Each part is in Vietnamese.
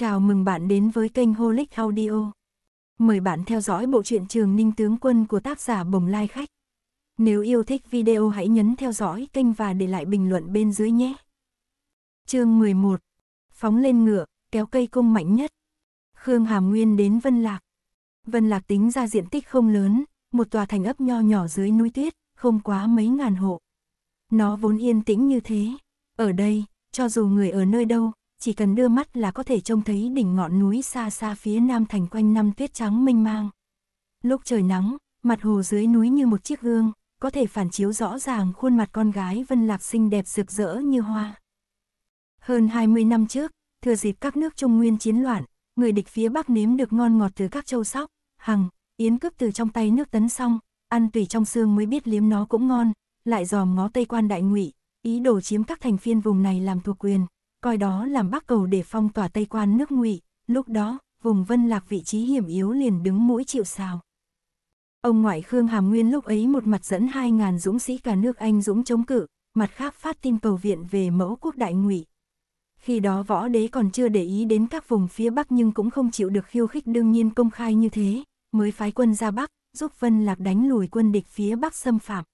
Chào mừng bạn đến với kênh Holic Audio. Mời bạn theo dõi bộ truyện Trường Ninh Tướng Quân của tác giả Bồng Lai Khách. Nếu yêu thích video hãy nhấn theo dõi kênh và để lại bình luận bên dưới nhé. chương 11. Phóng lên ngựa, kéo cây cung mạnh nhất. Khương Hàm Nguyên đến Vân Lạc. Vân Lạc tính ra diện tích không lớn, một tòa thành ấp nho nhỏ dưới núi tuyết, không quá mấy ngàn hộ. Nó vốn yên tĩnh như thế. Ở đây, cho dù người ở nơi đâu, chỉ cần đưa mắt là có thể trông thấy đỉnh ngọn núi xa xa phía nam thành quanh năm tuyết trắng mênh mang. Lúc trời nắng, mặt hồ dưới núi như một chiếc gương, có thể phản chiếu rõ ràng khuôn mặt con gái Vân Lạc xinh đẹp rực rỡ như hoa. Hơn 20 năm trước, thừa dịp các nước Trung Nguyên chiến loạn, người địch phía Bắc nếm được ngon ngọt từ các châu sóc, hằng, yến cướp từ trong tay nước tấn xong, ăn tùy trong xương mới biết liếm nó cũng ngon, lại dòm ngó Tây Quan Đại Ngụy, ý đồ chiếm các thành phiên vùng này làm thuộc quyền, coi đó làm bắc cầu để phong tỏa tây quan nước ngụy lúc đó vùng vân lạc vị trí hiểm yếu liền đứng mũi chịu sào ông ngoại khương hàm nguyên lúc ấy một mặt dẫn hai ngàn dũng sĩ cả nước anh dũng chống cự mặt khác phát tin cầu viện về mẫu quốc đại ngụy khi đó võ đế còn chưa để ý đến các vùng phía bắc nhưng cũng không chịu được khiêu khích đương nhiên công khai như thế mới phái quân ra bắc giúp vân lạc đánh lùi quân địch phía bắc xâm phạm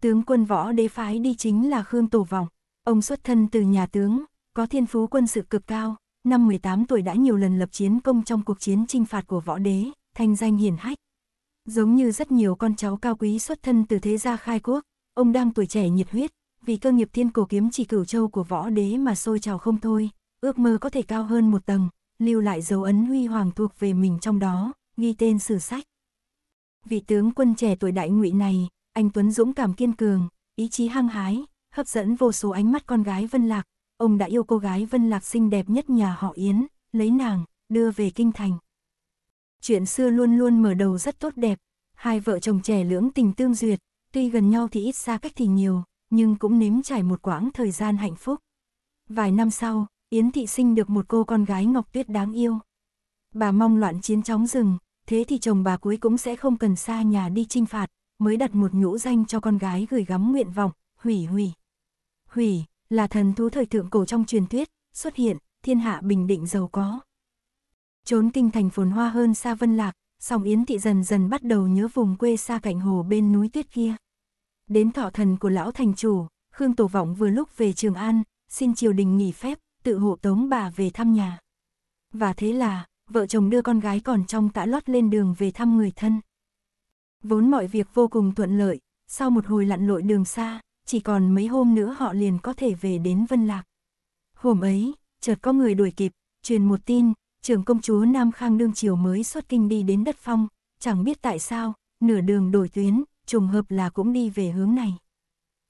tướng quân võ đế phái đi chính là khương tổ vòng Ông xuất thân từ nhà tướng, có thiên phú quân sự cực cao, năm 18 tuổi đã nhiều lần lập chiến công trong cuộc chiến chinh phạt của võ đế, thành danh hiển hách. Giống như rất nhiều con cháu cao quý xuất thân từ thế gia khai quốc, ông đang tuổi trẻ nhiệt huyết, vì cơ nghiệp thiên cổ kiếm chỉ cửu châu của võ đế mà sôi trào không thôi, ước mơ có thể cao hơn một tầng, lưu lại dấu ấn huy hoàng thuộc về mình trong đó, ghi tên sử sách. Vị tướng quân trẻ tuổi đại ngụy này, anh Tuấn dũng cảm kiên cường, ý chí hăng hái, hấp dẫn vô số ánh mắt con gái Vân Lạc, ông đã yêu cô gái Vân Lạc xinh đẹp nhất nhà họ Yến, lấy nàng, đưa về kinh thành. Chuyện xưa luôn luôn mở đầu rất tốt đẹp, hai vợ chồng trẻ lưỡng tình tương duyệt, tuy gần nhau thì ít xa cách thì nhiều, nhưng cũng nếm trải một quãng thời gian hạnh phúc. Vài năm sau, Yến Thị sinh được một cô con gái Ngọc Tuyết đáng yêu. Bà mong loạn chiến chóng rừng, thế thì chồng bà cuối cũng sẽ không cần xa nhà đi chinh phạt, mới đặt một nhũ danh cho con gái gửi gắm nguyện vọng, hủy hủy hủy, là thần thú thời thượng cổ trong truyền thuyết, xuất hiện, thiên hạ bình định giàu có. Trốn kinh thành phồn hoa hơn xa Vân Lạc, song Yến Thị dần dần bắt đầu nhớ vùng quê xa cạnh hồ bên núi tuyết kia. Đến thọ thần của lão thành chủ, Khương Tổ Vọng vừa lúc về Trường An, xin triều đình nghỉ phép, tự hộ tống bà về thăm nhà. Và thế là, vợ chồng đưa con gái còn trong tã lót lên đường về thăm người thân. Vốn mọi việc vô cùng thuận lợi, sau một hồi lặn lội đường xa, chỉ còn mấy hôm nữa họ liền có thể về đến Vân Lạc. Hôm ấy, chợt có người đuổi kịp, truyền một tin, trưởng công chúa Nam Khang đương triều mới xuất kinh đi đến đất phong, chẳng biết tại sao, nửa đường đổi tuyến, trùng hợp là cũng đi về hướng này.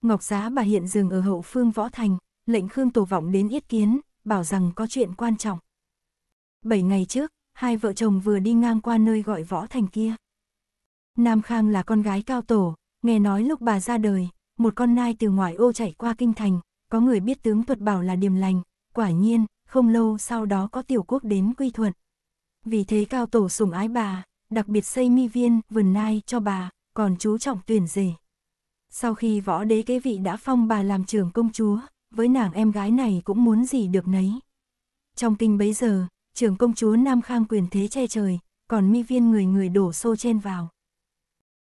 Ngọc Giá bà hiện dừng ở hậu phương Võ Thành, lệnh Khương Tổ Vọng đến yết kiến, bảo rằng có chuyện quan trọng. Bảy ngày trước, hai vợ chồng vừa đi ngang qua nơi gọi Võ Thành kia. Nam Khang là con gái cao tổ, nghe nói lúc bà ra đời, một con nai từ ngoại ô chảy qua kinh thành, có người biết tướng thuật bảo là điềm lành, quả nhiên, không lâu sau đó có tiểu quốc đến quy thuận. Vì thế cao tổ sủng ái bà, đặc biệt xây mi viên, vườn nai cho bà, còn chú trọng tuyển rể. Sau khi võ đế kế vị đã phong bà làm trưởng công chúa, với nàng em gái này cũng muốn gì được nấy. Trong kinh bấy giờ, trưởng công chúa Nam Khang quyền thế che trời, còn mi viên người người đổ xô chen vào.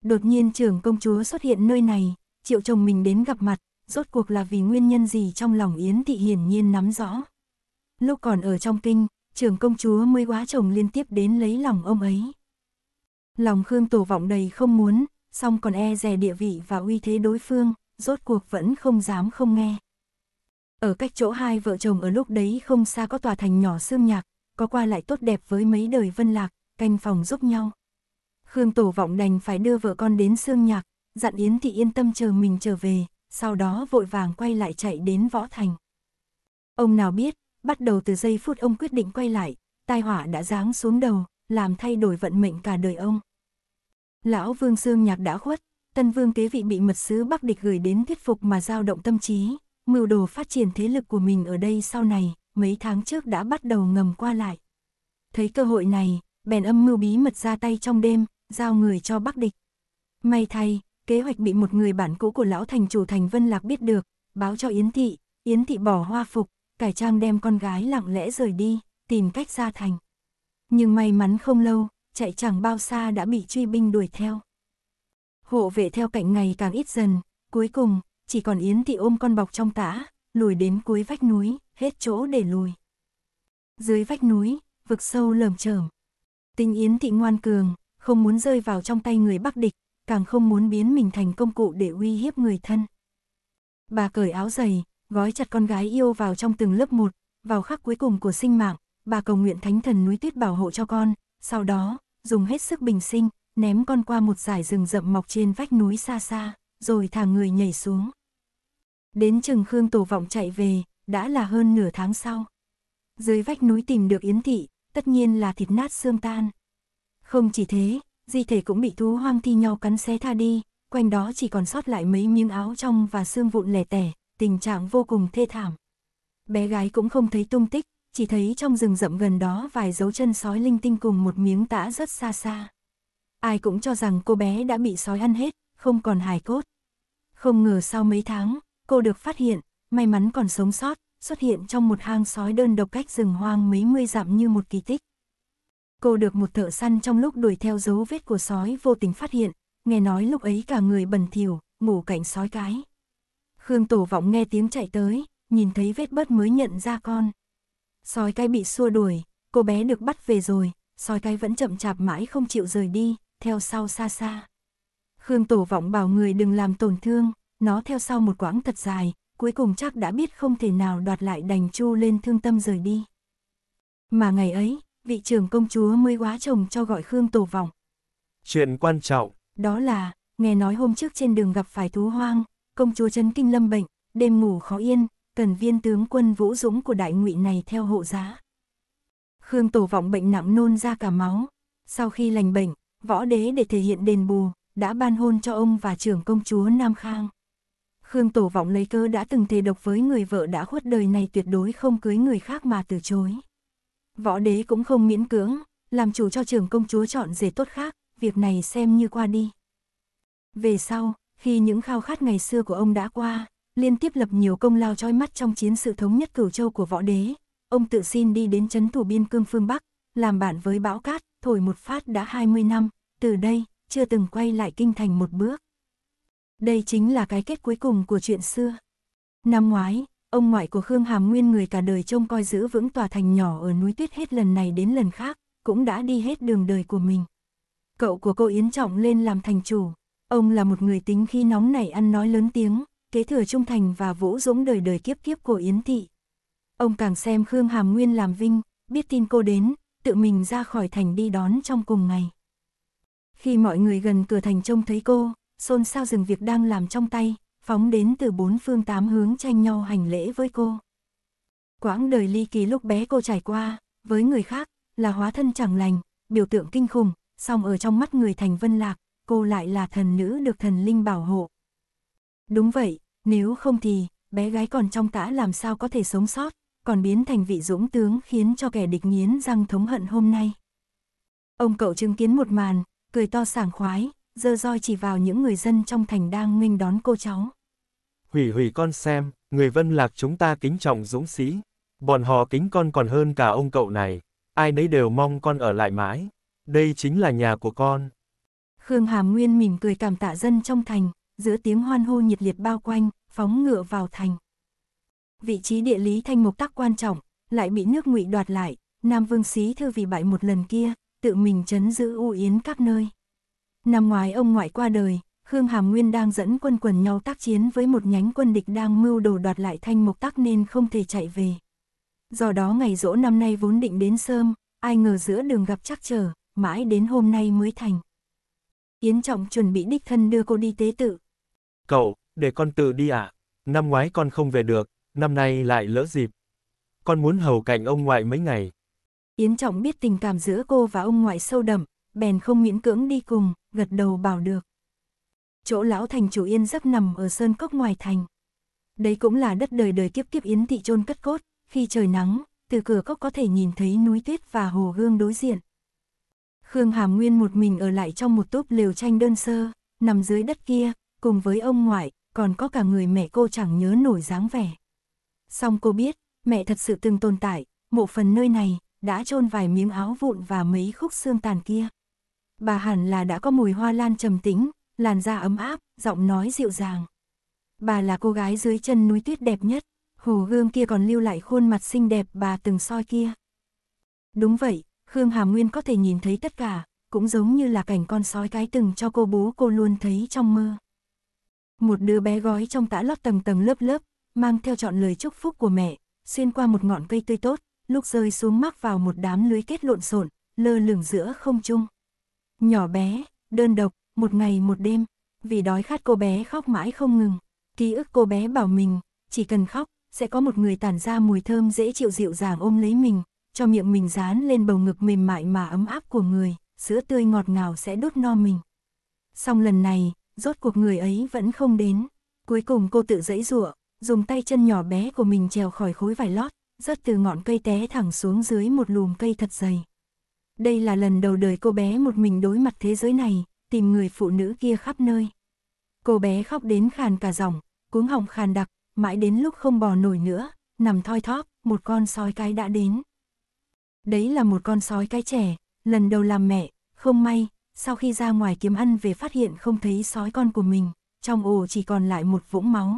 Đột nhiên trưởng công chúa xuất hiện nơi này, triệu chồng mình đến gặp mặt, rốt cuộc là vì nguyên nhân gì trong lòng Yến Thị hiển nhiên nắm rõ. Lúc còn ở trong kinh, trưởng công chúa mới quá chồng liên tiếp đến lấy lòng ông ấy. Lòng Khương Tổ vọng đầy không muốn, song còn e rè địa vị và uy thế đối phương, rốt cuộc vẫn không dám không nghe. Ở cách chỗ hai vợ chồng ở lúc đấy không xa có tòa thành nhỏ xương nhạc, có qua lại tốt đẹp với mấy đời vân lạc, canh phòng giúp nhau. Khương Tổ vọng đành phải đưa vợ con đến xương nhạc, dặn Yến Thị yên tâm chờ mình trở về, sau đó vội vàng quay lại chạy đến Võ Thành. Ông nào biết, bắt đầu từ giây phút ông quyết định quay lại, tai họa đã giáng xuống đầu, làm thay đổi vận mệnh cả đời ông. Lão Vương Dương Nhạc đã khuất, Tân Vương Kế Vị bị mật sứ Bắc Địch gửi đến thuyết phục mà giao động tâm trí, mưu đồ phát triển thế lực của mình ở đây sau này, mấy tháng trước đã bắt đầu ngầm qua lại. Thấy cơ hội này, bèn âm mưu bí mật ra tay trong đêm, giao người cho Bắc Địch. May thay, kế hoạch bị một người bạn cũ của lão thành chủ thành Vân Lạc biết được, báo cho Yến Thị, Yến Thị bỏ hoa phục, cải trang đem con gái lặng lẽ rời đi, tìm cách ra thành. Nhưng may mắn không lâu, chạy chẳng bao xa đã bị truy binh đuổi theo. Hộ vệ theo cạnh ngày càng ít dần, cuối cùng, chỉ còn Yến Thị ôm con bọc trong tã, lùi đến cuối vách núi, hết chỗ để lùi. Dưới vách núi, vực sâu lởm chởm. Tình Yến Thị ngoan cường, không muốn rơi vào trong tay người bắc địch, càng không muốn biến mình thành công cụ để uy hiếp người thân. Bà cởi áo giày, gói chặt con gái yêu vào trong từng lớp một, vào khắc cuối cùng của sinh mạng, bà cầu nguyện thánh thần núi tuyết bảo hộ cho con, sau đó, dùng hết sức bình sinh, ném con qua một dải rừng rậm mọc trên vách núi xa xa, rồi thả người nhảy xuống. Đến chừng Khương Tổ Vọng chạy về, đã là hơn nửa tháng sau. Dưới vách núi tìm được Yến Thị, tất nhiên là thịt nát xương tan. Không chỉ thế, di thể cũng bị thú hoang thi nhau cắn xé tha đi, quanh đó chỉ còn sót lại mấy miếng áo trong và xương vụn lẻ tẻ, tình trạng vô cùng thê thảm. Bé gái cũng không thấy tung tích, chỉ thấy trong rừng rậm gần đó vài dấu chân sói linh tinh cùng một miếng tã rất xa xa. Ai cũng cho rằng cô bé đã bị sói ăn hết, không còn hài cốt. Không ngờ sau mấy tháng, cô được phát hiện, may mắn còn sống sót, xuất hiện trong một hang sói đơn độc cách rừng hoang mấy mươi dặm như một kỳ tích. Cô được một thợ săn trong lúc đuổi theo dấu vết của sói vô tình phát hiện, nghe nói lúc ấy cả người bẩn thỉu, ngủ cạnh sói cái. Khương Tổ Vọng nghe tiếng chạy tới, nhìn thấy vết bớt mới nhận ra con. Sói cái bị xua đuổi, cô bé được bắt về rồi, sói cái vẫn chậm chạp mãi không chịu rời đi, theo sau xa xa. Khương Tổ Vọng bảo người đừng làm tổn thương, nó theo sau một quãng thật dài, cuối cùng chắc đã biết không thể nào đoạt lại đành chu lên thương tâm rời đi. Mà ngày ấy, vị trưởng công chúa mới quá chồng cho gọi Khương Tổ Vọng. Chuyện quan trọng. Đó là, nghe nói hôm trước trên đường gặp phải thú hoang, công chúa Trấn Kinh Lâm bệnh, đêm ngủ khó yên, cần viên tướng quân Vũ Dũng của đại ngụy này theo hộ giá. Khương Tổ Vọng bệnh nặng nôn ra cả máu. Sau khi lành bệnh, võ đế để thể hiện đền bù, đã ban hôn cho ông và trưởng công chúa Nam Khang. Khương Tổ Vọng lấy cơ đã từng thề độc với người vợ đã khuất đời này tuyệt đối không cưới người khác mà từ chối. Võ đế cũng không miễn cưỡng, làm chủ cho trưởng công chúa chọn rể tốt khác, việc này xem như qua đi. Về sau, khi những khao khát ngày xưa của ông đã qua, liên tiếp lập nhiều công lao trói mắt trong chiến sự thống nhất cửu châu của võ đế, ông tự xin đi đến chấn thủ biên cương phương Bắc, làm bạn với bão cát, thổi một phát đã 20 năm, từ đây, chưa từng quay lại kinh thành một bước. Đây chính là cái kết cuối cùng của chuyện xưa. Năm ngoái, Ông ngoại của Khương Hàm Nguyên người cả đời trông coi giữ vững tòa thành nhỏ ở núi tuyết hết lần này đến lần khác, cũng đã đi hết đường đời của mình. Cậu của cô Yến Trọng lên làm thành chủ, ông là một người tính khi nóng nảy ăn nói lớn tiếng, kế thừa trung thành và vũ dũng đời đời kiếp kiếp của Yến Thị. Ông càng xem Khương Hàm Nguyên làm vinh, biết tin cô đến, tự mình ra khỏi thành đi đón trong cùng ngày. Khi mọi người gần cửa thành trông thấy cô, xôn xao dừng việc đang làm trong tay, phóng đến từ bốn phương tám hướng tranh nhau hành lễ với cô. Quãng đời ly kỳ lúc bé cô trải qua, với người khác, là hóa thân chẳng lành, biểu tượng kinh khủng, song ở trong mắt người thành vân lạc, cô lại là thần nữ được thần linh bảo hộ. Đúng vậy, nếu không thì, bé gái còn trong tã làm sao có thể sống sót, còn biến thành vị dũng tướng khiến cho kẻ địch nghiến răng thống hận hôm nay. Ông cậu chứng kiến một màn, cười to sảng khoái, giơ roi chỉ vào những người dân trong thành đang nghênh đón cô cháu. Hủy hủy con xem, người vân lạc chúng ta kính trọng dũng sĩ. Bọn họ kính con còn hơn cả ông cậu này. Ai nấy đều mong con ở lại mãi. Đây chính là nhà của con. Khương Hàm Nguyên mỉm cười cảm tạ dân trong thành, giữa tiếng hoan hô nhiệt liệt bao quanh, phóng ngựa vào thành. Vị trí địa lý thanh mục tắc quan trọng, lại bị nước ngụy đoạt lại, Nam Vương Xí Thư vì bại một lần kia, tự mình chấn giữ u yến các nơi. Năm ngoái ông ngoại qua đời, Khương Hàm Nguyên đang dẫn quân quần nhau tác chiến với một nhánh quân địch đang mưu đồ đoạt lại thanh mục tắc nên không thể chạy về. Do đó ngày rỗ năm nay vốn định đến sớm, ai ngờ giữa đường gặp trắc trở, mãi đến hôm nay mới thành. Yến Trọng chuẩn bị đích thân đưa cô đi tế tự. Cậu, để con tự đi ạ. À? Năm ngoái con không về được, năm nay lại lỡ dịp. Con muốn hầu cạnh ông ngoại mấy ngày. Yến Trọng biết tình cảm giữa cô và ông ngoại sâu đậm, bèn không miễn cưỡng đi cùng, gật đầu bảo được chỗ lão thành chủ yên giấc nằm ở sơn cốc ngoài thành. Đấy cũng là đất đời đời kiếp kiếp yến thị chôn cất cốt, khi trời nắng, từ cửa cốc có thể nhìn thấy núi tuyết và hồ gương đối diện. Khương Hàm Nguyên một mình ở lại trong một túp lều tranh đơn sơ, nằm dưới đất kia, cùng với ông ngoại, còn có cả người mẹ cô chẳng nhớ nổi dáng vẻ. Song cô biết, mẹ thật sự từng tồn tại, một phần nơi này, đã chôn vài miếng áo vụn và mấy khúc xương tàn kia. Bà hẳn là đã có mùi hoa lan trầm tĩnh, làn da ấm áp, giọng nói dịu dàng. Bà là cô gái dưới chân núi tuyết đẹp nhất, hồ gương kia còn lưu lại khuôn mặt xinh đẹp bà từng soi kia. Đúng vậy, Khương Hà Nguyên có thể nhìn thấy tất cả, cũng giống như là cảnh con sói cái từng cho cô bố cô luôn thấy trong mơ. Một đứa bé gói trong tã lót tầng tầng lớp lớp, mang theo trọn lời chúc phúc của mẹ, xuyên qua một ngọn cây tươi tốt, lúc rơi xuống mắc vào một đám lưới kết lộn xộn, lơ lửng giữa không trung. Nhỏ bé, đơn độc, một ngày một đêm, vì đói khát cô bé khóc mãi không ngừng. Ký ức cô bé bảo mình, chỉ cần khóc, sẽ có một người tản ra mùi thơm dễ chịu dịu dàng ôm lấy mình, cho miệng mình dán lên bầu ngực mềm mại mà ấm áp của người, sữa tươi ngọt ngào sẽ đốt no mình. Xong lần này, rốt cuộc người ấy vẫn không đến. Cuối cùng cô tự dãy rụa, dùng tay chân nhỏ bé của mình trèo khỏi khối vải lót, rớt từ ngọn cây té thẳng xuống dưới một lùm cây thật dày. Đây là lần đầu đời cô bé một mình đối mặt thế giới này, tìm người phụ nữ kia khắp nơi. Cô bé khóc đến khàn cả giọng, cuống họng khàn đặc, mãi đến lúc không bò nổi nữa, nằm thoi thóp, một con sói cái đã đến. Đấy là một con sói cái trẻ, lần đầu làm mẹ, không may, sau khi ra ngoài kiếm ăn về phát hiện không thấy sói con của mình, trong ổ chỉ còn lại một vũng máu.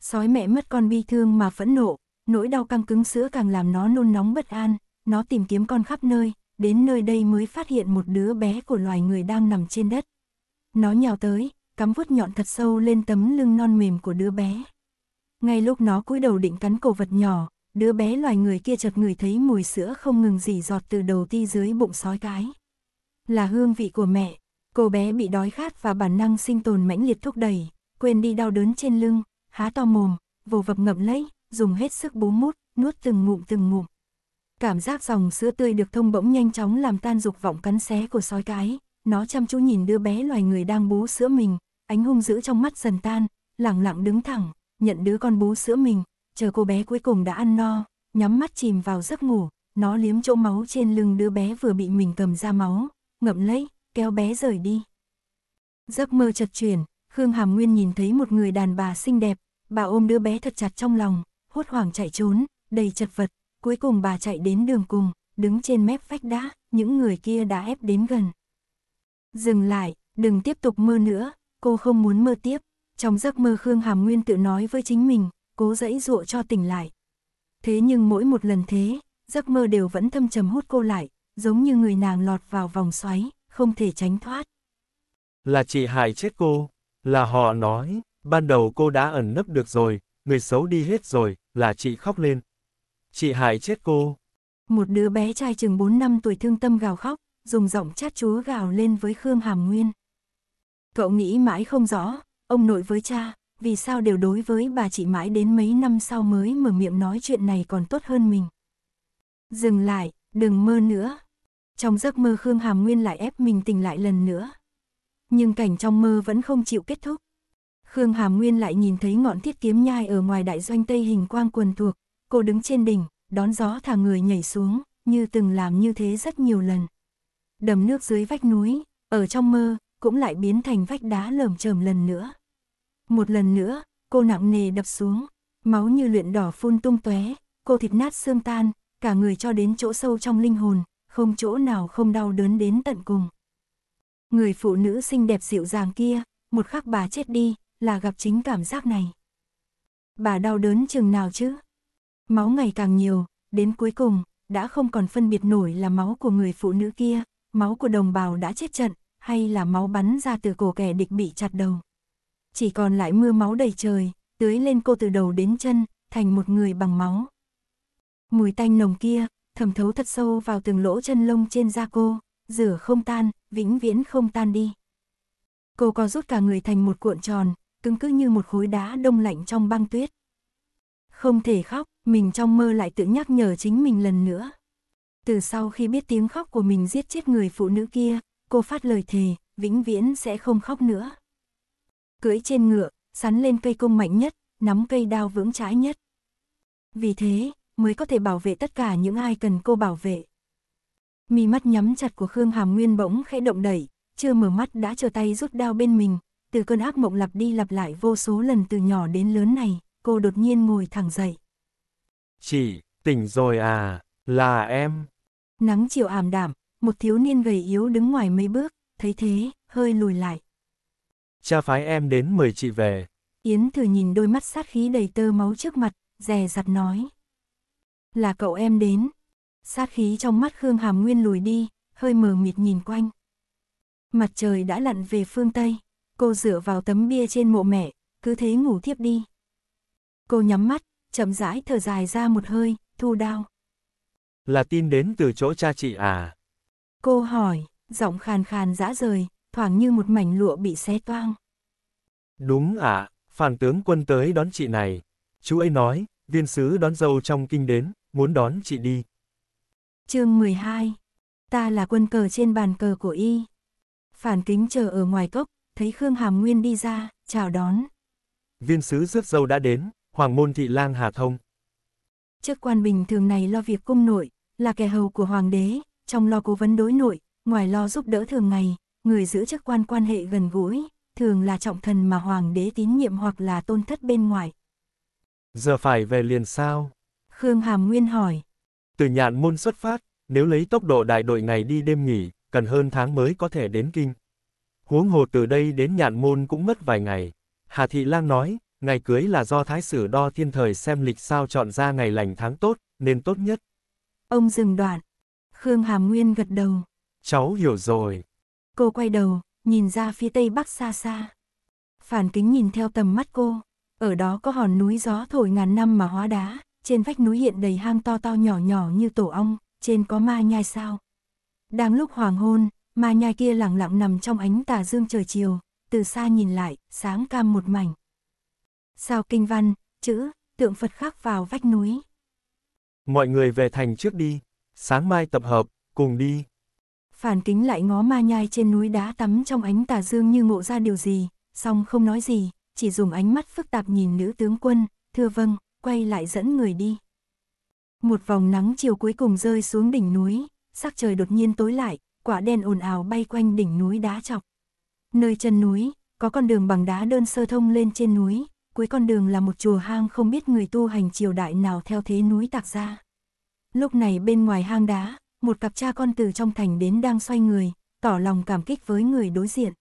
Sói mẹ mất con bi thương mà phẫn nộ, nỗi đau căng cứng sữa càng làm nó nôn nóng bất an, nó tìm kiếm con khắp nơi, đến nơi đây mới phát hiện một đứa bé của loài người đang nằm trên đất. Nó nhào tới, cắm vuốt nhọn thật sâu lên tấm lưng non mềm của đứa bé. Ngay lúc nó cúi đầu định cắn cổ vật nhỏ, đứa bé loài người kia chợt người thấy mùi sữa không ngừng dỉ giọt từ đầu ti dưới bụng sói cái. Là hương vị của mẹ, cô bé bị đói khát và bản năng sinh tồn mãnh liệt thúc đẩy, quên đi đau đớn trên lưng, há to mồm, vồ vập ngậm lấy, dùng hết sức bú mút, nuốt từng ngụm từng ngụm. Cảm giác dòng sữa tươi được thông bỗng nhanh chóng làm tan dục vọng cắn xé của sói cái. Nó chăm chú nhìn đứa bé loài người đang bú sữa mình, ánh hung dữ trong mắt dần tan, lặng lặng đứng thẳng, nhận đứa con bú sữa mình, chờ cô bé cuối cùng đã ăn no, nhắm mắt chìm vào giấc ngủ, nó liếm chỗ máu trên lưng đứa bé vừa bị mình cầm ra máu, ngậm lấy, kéo bé rời đi. Giấc mơ chật chuyển, Khương Hàm Nguyên nhìn thấy một người đàn bà xinh đẹp, bà ôm đứa bé thật chặt trong lòng, hốt hoảng chạy trốn, đầy chật vật, cuối cùng bà chạy đến đường cùng, đứng trên mép vách đá, những người kia đã ép đến gần. Dừng lại, đừng tiếp tục mơ nữa, cô không muốn mơ tiếp. Trong giấc mơ Khương Hàm Nguyên tự nói với chính mình, cố dẫy dụa cho tỉnh lại. Thế nhưng mỗi một lần thế, giấc mơ đều vẫn thâm trầm hút cô lại, giống như người nàng lọt vào vòng xoáy, không thể tránh thoát. Là chị hại chết cô, là họ nói, ban đầu cô đã ẩn nấp được rồi, người xấu đi hết rồi, là chị khóc lên, Chị hại chết cô. Một đứa bé trai chừng 4 năm tuổi thương tâm gào khóc, dùng giọng chát chúa gào lên với Khương Hàm Nguyên. Cậu nghĩ mãi không rõ, ông nội với cha, vì sao đều đối với bà chị mãi đến mấy năm sau mới mở miệng nói chuyện này còn tốt hơn mình. Dừng lại, đừng mơ nữa. Trong giấc mơ Khương Hàm Nguyên lại ép mình tỉnh lại lần nữa. Nhưng cảnh trong mơ vẫn không chịu kết thúc. Khương Hàm Nguyên lại nhìn thấy ngọn thiết kiếm nhai ở ngoài đại doanh Tây hình quang quần thuộc, cô đứng trên đỉnh, đón gió thả người nhảy xuống, như từng làm như thế rất nhiều lần. Đầm nước dưới vách núi, ở trong mơ, cũng lại biến thành vách đá lởm chởm lần nữa. Một lần nữa, cô nặng nề đập xuống, máu như luyện đỏ phun tung tóe, cô thịt nát xương tan, cả người cho đến chỗ sâu trong linh hồn, không chỗ nào không đau đớn đến tận cùng. Người phụ nữ xinh đẹp dịu dàng kia, một khắc bà chết đi, là gặp chính cảm giác này. Bà đau đớn chừng nào chứ? Máu ngày càng nhiều, đến cuối cùng, đã không còn phân biệt nổi là máu của người phụ nữ kia, máu của đồng bào đã chết trận, hay là máu bắn ra từ cổ kẻ địch bị chặt đầu. Chỉ còn lại mưa máu đầy trời, tưới lên cô từ đầu đến chân, thành một người bằng máu. Mùi tanh nồng kia, thẩm thấu thật sâu vào từng lỗ chân lông trên da cô, rửa không tan, vĩnh viễn không tan đi. Cô co rút cả người thành một cuộn tròn, cứng cứ như một khối đá đông lạnh trong băng tuyết. Không thể khóc, mình trong mơ lại tự nhắc nhở chính mình lần nữa. Từ sau khi biết tiếng khóc của mình giết chết người phụ nữ kia, cô phát lời thề, vĩnh viễn sẽ không khóc nữa. Cưỡi trên ngựa, sắn lên cây cung mạnh nhất, nắm cây đao vững trái nhất. Vì thế, mới có thể bảo vệ tất cả những ai cần cô bảo vệ. Mi mắt nhắm chặt của Khương Hàm Nguyên bỗng khẽ động đẩy, chưa mở mắt đã trở tay rút đao bên mình, từ cơn ác mộng lặp đi lặp lại vô số lần từ nhỏ đến lớn này cô đột nhiên ngồi thẳng dậy. Chị, tỉnh rồi à, là em. Nắng chiều ảm đạm, một thiếu niên gầy yếu đứng ngoài mấy bước, thấy thế, hơi lùi lại. Cha phái em đến mời chị về. Yến thử nhìn đôi mắt sát khí đầy tơ máu trước mặt, dè dặt nói. Là cậu em đến. Sát khí trong mắt Khương Hàm Nguyên lùi đi, hơi mờ mịt nhìn quanh. Mặt trời đã lặn về phương Tây, cô dựa vào tấm bia trên mộ mẹ, cứ thế ngủ thiếp đi. Cô nhắm mắt, chậm rãi thở dài ra một hơi, thu đao. Là tin đến từ chỗ cha chị à? Cô hỏi, giọng khàn khàn dã rời, thoảng như một mảnh lụa bị xé toang. Đúng ạ, à, phản tướng quân tới đón chị này. Chú ấy nói, viên sứ đón dâu trong kinh đến, muốn đón chị đi. chương 12 Ta là quân cờ trên bàn cờ của y. Phản kính chờ ở ngoài cốc, thấy Khương Hàm Nguyên đi ra, chào đón. Viên sứ rước dâu đã đến, Hoàng môn thị lang Hà Thông. Chức quan bình thường này lo việc cung nội, là kẻ hầu của hoàng đế, trong lo cố vấn đối nội, ngoài lo giúp đỡ thường ngày, người giữ chức quan quan hệ gần gũi, thường là trọng thần mà hoàng đế tín nhiệm hoặc là tôn thất bên ngoài. Giờ phải về liền sao? Khương Hàm Nguyên hỏi. Từ nhạn môn xuất phát, nếu lấy tốc độ đại đội này đi đêm nghỉ, cần hơn tháng mới có thể đến kinh. Huống hồ từ đây đến nhạn môn cũng mất vài ngày. Hà Thị Lang nói, ngày cưới là do thái sử đo thiên thời xem lịch sao chọn ra ngày lành tháng tốt, nên tốt nhất. Ông dừng đoạn. Khương Hàm Nguyên gật đầu. Cháu hiểu rồi. Cô quay đầu, nhìn ra phía tây bắc xa xa. Phản kính nhìn theo tầm mắt cô. Ở đó có hòn núi gió thổi ngàn năm mà hóa đá, trên vách núi hiện đầy hang to to nhỏ nhỏ như tổ ong, trên có ma nhai sao. Đang lúc hoàng hôn, ma nhai kia lặng lặng nằm trong ánh tà dương trời chiều, từ xa nhìn lại, sáng cam một mảnh sao kinh văn, chữ, tượng Phật khắc vào vách núi. Mọi người về thành trước đi, sáng mai tập hợp, cùng đi. Phản kính lại ngó ma nhai trên núi đá tắm trong ánh tà dương như ngộ ra điều gì, song không nói gì, chỉ dùng ánh mắt phức tạp nhìn nữ tướng quân, thưa vâng, quay lại dẫn người đi. Một vòng nắng chiều cuối cùng rơi xuống đỉnh núi, sắc trời đột nhiên tối lại, quả đen ồn ào bay quanh đỉnh núi đá chọc. Nơi chân núi, có con đường bằng đá đơn sơ thông lên trên núi, cuối con đường là một chùa hang không biết người tu hành triều đại nào theo thế núi tạc ra. Lúc này bên ngoài hang đá, một cặp cha con từ trong thành đến đang xoay người, tỏ lòng cảm kích với người đối diện.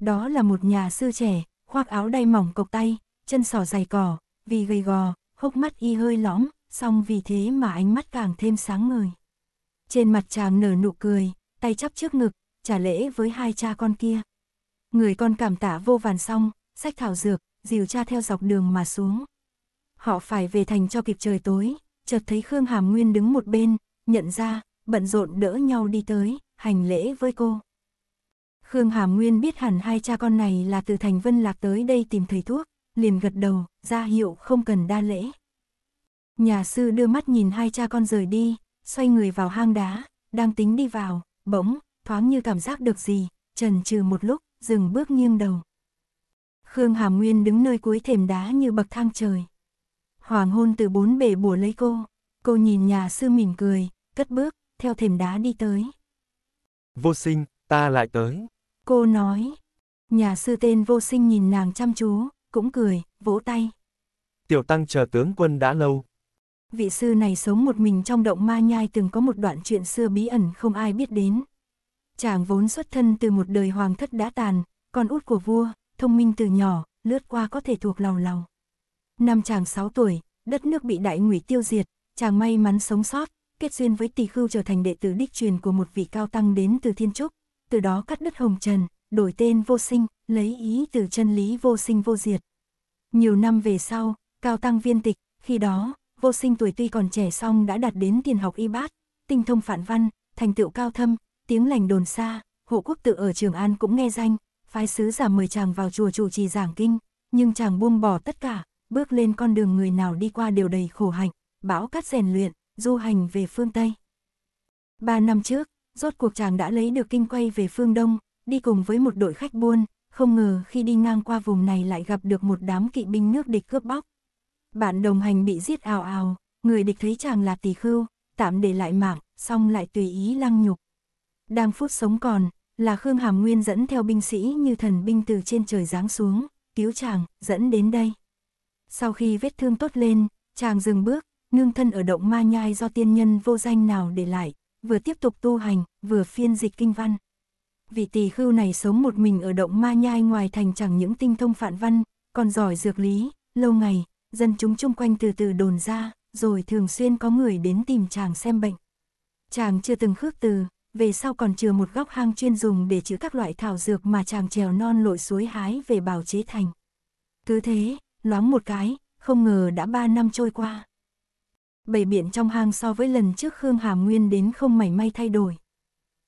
Đó là một nhà sư trẻ, khoác áo đay mỏng cộc tay, chân sỏ dày cỏ, vì gầy gò, hốc mắt y hơi lõm, song vì thế mà ánh mắt càng thêm sáng ngời. Trên mặt chàng nở nụ cười, tay chắp trước ngực, trả lễ với hai cha con kia. Người con cảm tạ vô vàn xong, sách thảo dược, dìu cha theo dọc đường mà xuống. Họ phải về thành cho kịp trời tối, chợt thấy Khương Hàm Nguyên đứng một bên, nhận ra, bận rộn đỡ nhau đi tới, hành lễ với cô. Khương Hàm Nguyên biết hẳn hai cha con này là từ Thành Vân Lạc tới đây tìm thầy thuốc, liền gật đầu, ra hiệu không cần đa lễ. Nhà sư đưa mắt nhìn hai cha con rời đi, xoay người vào hang đá, đang tính đi vào, bỗng, thoáng như cảm giác được gì, trần trừ một lúc, dừng bước nghiêng đầu. Khương Hàm Nguyên đứng nơi cuối thềm đá như bậc thang trời. Hoàng hôn từ bốn bể bùa lấy cô, cô nhìn nhà sư mỉm cười, cất bước, theo thềm đá đi tới. Vô sinh, ta lại tới. Cô nói, nhà sư tên vô sinh nhìn nàng chăm chú, cũng cười, vỗ tay. Tiểu tăng chờ tướng quân đã lâu. Vị sư này sống một mình trong động ma nhai từng có một đoạn chuyện xưa bí ẩn không ai biết đến. Chàng vốn xuất thân từ một đời hoàng thất đã tàn, con út của vua, thông minh từ nhỏ, lướt qua có thể thuộc lòng lòng. Năm chàng 6 tuổi, đất nước bị đại ngụy tiêu diệt, chàng may mắn sống sót, kết duyên với tỷ khưu trở thành đệ tử đích truyền của một vị cao tăng đến từ Thiên Trúc, từ đó cắt đất hồng trần, đổi tên vô sinh, lấy ý từ chân lý vô sinh vô diệt. Nhiều năm về sau, cao tăng viên tịch, khi đó, vô sinh tuổi tuy còn trẻ song đã đạt đến tiền học y bát, tinh thông phản văn, thành tựu cao thâm, tiếng lành đồn xa, hộ quốc tự ở Trường An cũng nghe danh, phái sứ giả mời chàng vào chùa chủ trì giảng kinh, nhưng chàng buông bỏ tất cả, bước lên con đường người nào đi qua đều đầy khổ hạnh, bão cát rèn luyện, du hành về phương Tây. Ba năm trước, rốt cuộc chàng đã lấy được kinh quay về phương Đông, đi cùng với một đội khách buôn, không ngờ khi đi ngang qua vùng này lại gặp được một đám kỵ binh nước địch cướp bóc. Bạn đồng hành bị giết ào ào, người địch thấy chàng là tỳ khưu, tạm để lại mạng, xong lại tùy ý lăng nhục. Đang phút sống còn, là Khương Hàm Nguyên dẫn theo binh sĩ như thần binh từ trên trời giáng xuống, cứu chàng, dẫn đến đây. Sau khi vết thương tốt lên, chàng dừng bước, nương thân ở động ma nhai do tiên nhân vô danh nào để lại, vừa tiếp tục tu hành, vừa phiên dịch kinh văn. Vị tỳ khưu này sống một mình ở động ma nhai ngoài thành chẳng những tinh thông phạn văn, còn giỏi dược lý, lâu ngày, dân chúng chung quanh từ từ đồn ra, rồi thường xuyên có người đến tìm chàng xem bệnh. Chàng chưa từng khước từ, về sau còn chừa một góc hang chuyên dùng để chứa các loại thảo dược mà chàng trèo non lội suối hái về bào chế thành. Cứ thế, loáng một cái, không ngờ đã ba năm trôi qua. bảy biển trong hang so với lần trước Khương Hàm Nguyên đến không mảy may thay đổi.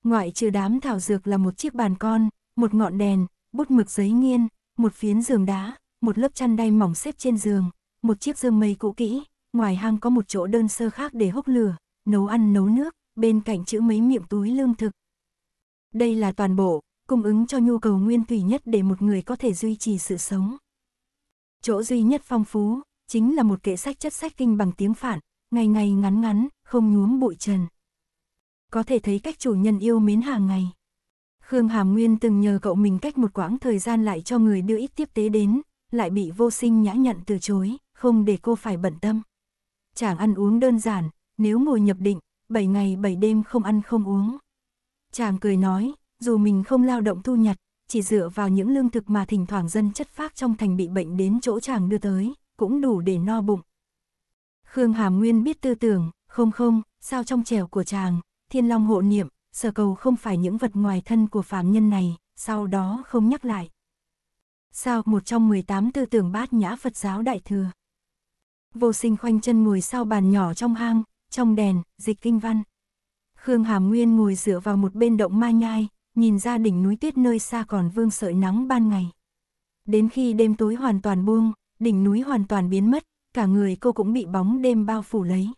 Ngoại trừ đám thảo dược là một chiếc bàn con, một ngọn đèn, bút mực giấy nghiên, một phiến giường đá, một lớp chăn đay mỏng xếp trên giường, một chiếc giường mây cũ kỹ, ngoài hang có một chỗ đơn sơ khác để hốc lửa, nấu ăn nấu nước, bên cạnh chữ mấy miệng túi lương thực. Đây là toàn bộ, cung ứng cho nhu cầu nguyên thủy nhất để một người có thể duy trì sự sống. Chỗ duy nhất phong phú, chính là một kệ sách chất sách kinh bằng tiếng phản, ngày ngày ngắn ngắn, không nhuốm bụi trần. Có thể thấy cách chủ nhân yêu mến hàng ngày. Khương Hàm Nguyên từng nhờ cậu mình cách một quãng thời gian lại cho người đưa ít tiếp tế đến, lại bị vô sinh nhã nhận từ chối, không để cô phải bận tâm. Chàng ăn uống đơn giản, nếu ngồi nhập định, bảy ngày bảy đêm không ăn không uống. Chàng cười nói, dù mình không lao động thu nhặt, chỉ dựa vào những lương thực mà thỉnh thoảng dân chất phác trong thành bị bệnh đến chỗ chàng đưa tới, cũng đủ để no bụng. Khương Hàm Nguyên biết tư tưởng, không không, sao trong trẻo của chàng, thiên long hộ niệm, sở cầu không phải những vật ngoài thân của phàm nhân này, sau đó không nhắc lại. Sao một trong 18 tư tưởng bát nhã Phật giáo đại thừa? Vô sinh khoanh chân ngồi sau bàn nhỏ trong hang, trong đèn, dịch kinh văn. Khương Hàm Nguyên ngồi dựa vào một bên động ma nhai, nhìn ra đỉnh núi tuyết nơi xa còn vương sợi nắng ban ngày. Đến khi đêm tối hoàn toàn buông, đỉnh núi hoàn toàn biến mất, cả người cô cũng bị bóng đêm bao phủ lấy.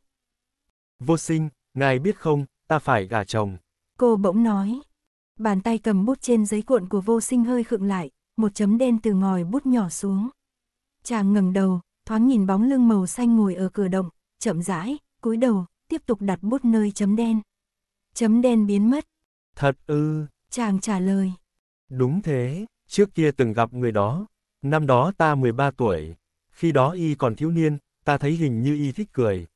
Vô sinh, ngài biết không, ta phải gả chồng. Cô bỗng nói. Bàn tay cầm bút trên giấy cuộn của vô sinh hơi khựng lại, một chấm đen từ ngòi bút nhỏ xuống. Chàng ngẩng đầu, thoáng nhìn bóng lưng màu xanh ngồi ở cửa động, chậm rãi, cúi đầu, tiếp tục đặt bút nơi chấm đen. Chấm đen biến mất. Thật ư. Chàng trả lời. Đúng thế, trước kia từng gặp người đó. Năm đó ta 13 tuổi. Khi đó y còn thiếu niên, ta thấy hình như y thích cười.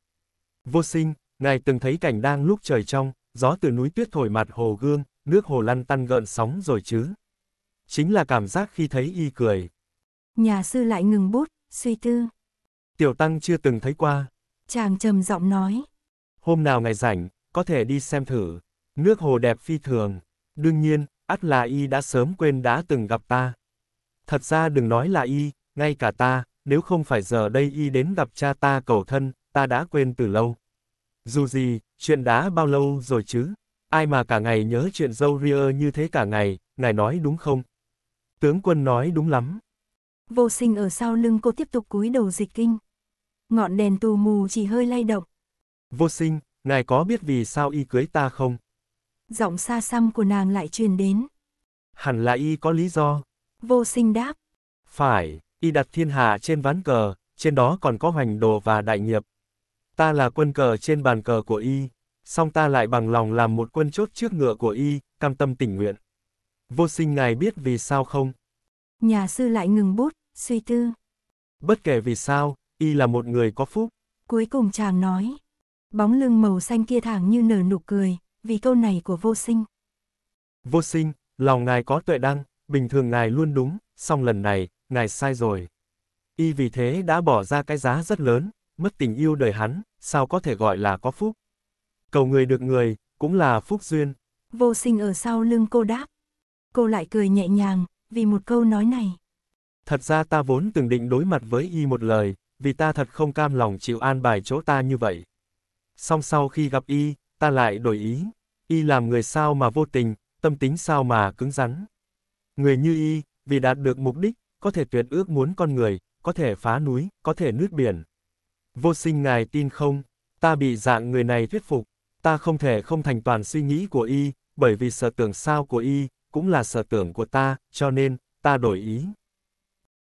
Vô sinh, ngài từng thấy cảnh đang lúc trời trong, gió từ núi tuyết thổi mặt hồ gương, nước hồ lăn tăn gợn sóng rồi chứ. Chính là cảm giác khi thấy y cười. Nhà sư lại ngừng bút, suy tư. Tiểu tăng chưa từng thấy qua, Chàng trầm giọng nói. Hôm nào ngày rảnh, có thể đi xem thử. Nước hồ đẹp phi thường. Đương nhiên, ắt là y đã sớm quên đã từng gặp ta. Thật ra đừng nói là y, ngay cả ta, nếu không phải giờ đây y đến gặp cha ta cầu thân, ta đã quên từ lâu. Dù gì, chuyện đã bao lâu rồi chứ? Ai mà cả ngày nhớ chuyện dâu ria như thế cả ngày, ngài nói đúng không? Tướng quân nói đúng lắm. Vô sinh ở sau lưng cô tiếp tục cúi đầu dịch kinh ngọn đèn tù mù chỉ hơi lay động. Vô sinh, ngài có biết vì sao y cưới ta không? Giọng xa xăm của nàng lại truyền đến. Hẳn là y có lý do. Vô sinh đáp. Phải, y đặt thiên hạ trên ván cờ, trên đó còn có hoành đồ và đại nghiệp. Ta là quân cờ trên bàn cờ của y, song ta lại bằng lòng làm một quân chốt trước ngựa của y, cam tâm tình nguyện. Vô sinh ngài biết vì sao không? Nhà sư lại ngừng bút, suy tư. Bất kể vì sao, y là một người có phúc. Cuối cùng chàng nói, bóng lưng màu xanh kia thẳng như nở nụ cười, vì câu này của vô sinh. Vô sinh, lòng ngài có tuệ đăng, bình thường ngài luôn đúng, song lần này, ngài sai rồi. Y vì thế đã bỏ ra cái giá rất lớn, mất tình yêu đời hắn, sao có thể gọi là có phúc. Cầu người được người, cũng là phúc duyên. Vô sinh ở sau lưng cô đáp. Cô lại cười nhẹ nhàng, vì một câu nói này. Thật ra ta vốn từng định đối mặt với y một lời, vì ta thật không cam lòng chịu an bài chỗ ta như vậy. Song sau khi gặp y, ta lại đổi ý. Y làm người sao mà vô tình, tâm tính sao mà cứng rắn. Người như y, vì đạt được mục đích, có thể tuyệt ước muốn con người, có thể phá núi, có thể nứt biển. Vô sinh ngài tin không, ta bị dạng người này thuyết phục, ta không thể không thành toàn suy nghĩ của y, bởi vì sở tưởng sao của y, cũng là sở tưởng của ta, cho nên, ta đổi ý.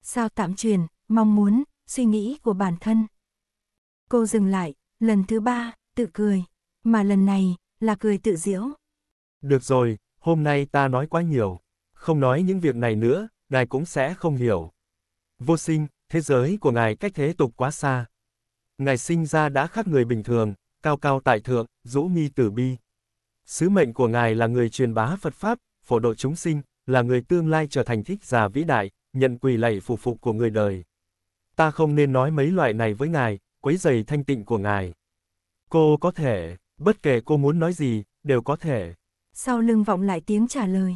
Sao tạm truyền, mong muốn, suy nghĩ của bản thân. Cô dừng lại, lần thứ ba, tự cười, mà lần này, là cười tự diễu. Được rồi, hôm nay ta nói quá nhiều, không nói những việc này nữa, ngài cũng sẽ không hiểu. Vô sinh, thế giới của ngài cách thế tục quá xa. Ngài sinh ra đã khác người bình thường, cao cao tại thượng, rũ mi tử bi. Sứ mệnh của ngài là người truyền bá Phật Pháp, phổ độ chúng sinh, là người tương lai trở thành thích già vĩ đại, nhận quỳ lạy phù phục của người đời ta không nên nói mấy loại này với ngài, quấy giày thanh tịnh của ngài. Cô có thể, bất kể cô muốn nói gì, đều có thể. Sau lưng vọng lại tiếng trả lời.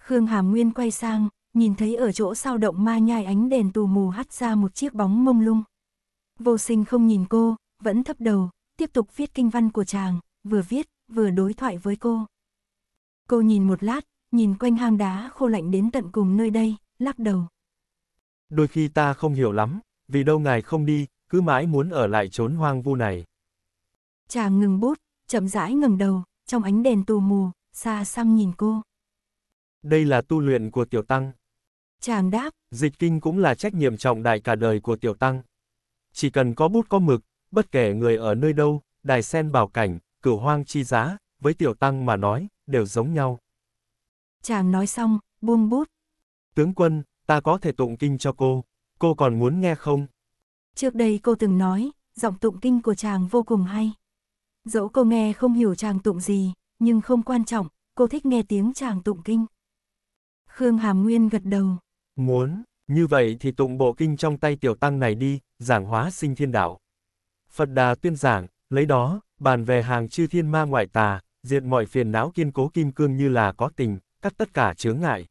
Khương Hàm Nguyên quay sang, nhìn thấy ở chỗ sau động ma nhai ánh đèn tù mù hắt ra một chiếc bóng mông lung. Vô sinh không nhìn cô, vẫn thấp đầu, tiếp tục viết kinh văn của chàng, vừa viết, vừa đối thoại với cô. Cô nhìn một lát, nhìn quanh hang đá khô lạnh đến tận cùng nơi đây, lắc đầu đôi khi ta không hiểu lắm, vì đâu ngài không đi, cứ mãi muốn ở lại trốn hoang vu này. Chàng ngừng bút, chậm rãi ngẩng đầu, trong ánh đèn tù mù, xa xăm nhìn cô. Đây là tu luyện của tiểu tăng. Chàng đáp, dịch kinh cũng là trách nhiệm trọng đại cả đời của tiểu tăng. Chỉ cần có bút có mực, bất kể người ở nơi đâu, đài sen bảo cảnh, cửu hoang chi giá, với tiểu tăng mà nói, đều giống nhau. Chàng nói xong, buông bút. Tướng quân, ta có thể tụng kinh cho cô, cô còn muốn nghe không? Trước đây cô từng nói, giọng tụng kinh của chàng vô cùng hay. Dẫu cô nghe không hiểu chàng tụng gì, nhưng không quan trọng, cô thích nghe tiếng chàng tụng kinh. Khương Hàm Nguyên gật đầu. Muốn, như vậy thì tụng bộ kinh trong tay tiểu tăng này đi, giảng hóa sinh thiên đạo. Phật Đà tuyên giảng, lấy đó, bàn về hàng chư thiên ma ngoại tà, diệt mọi phiền não kiên cố kim cương như là có tình, cắt tất cả chướng ngại.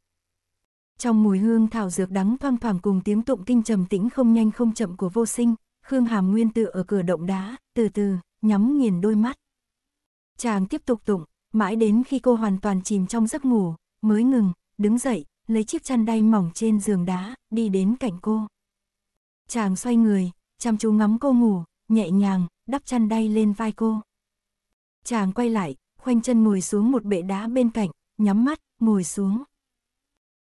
Trong mùi hương thảo dược đắng thoang thoảng cùng tiếng tụng kinh trầm tĩnh không nhanh không chậm của vô sinh, Khương Hàm Nguyên tự ở cửa động đá, từ từ, nhắm nghiền đôi mắt. Chàng tiếp tục tụng, mãi đến khi cô hoàn toàn chìm trong giấc ngủ, mới ngừng, đứng dậy, lấy chiếc chăn đay mỏng trên giường đá, đi đến cạnh cô. Chàng xoay người, chăm chú ngắm cô ngủ, nhẹ nhàng, đắp chăn đay lên vai cô. Chàng quay lại, khoanh chân ngồi xuống một bệ đá bên cạnh, nhắm mắt, ngồi xuống,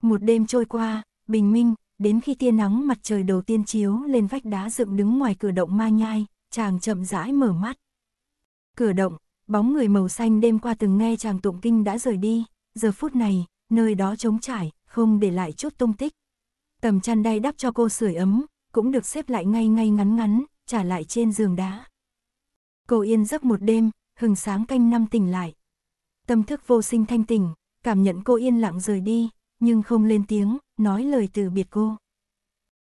một đêm trôi qua, bình minh, đến khi tia nắng mặt trời đầu tiên chiếu lên vách đá dựng đứng ngoài cửa động ma nhai, chàng chậm rãi mở mắt. Cửa động, bóng người màu xanh đêm qua từng nghe chàng tụng kinh đã rời đi, giờ phút này, nơi đó trống trải, không để lại chút tung tích. Tầm chăn đay đắp cho cô sưởi ấm, cũng được xếp lại ngay ngay ngắn ngắn, trả lại trên giường đá. Cô yên giấc một đêm, hừng sáng canh năm tỉnh lại. Tâm thức vô sinh thanh tỉnh, cảm nhận cô yên lặng rời đi, nhưng không lên tiếng, nói lời từ biệt cô.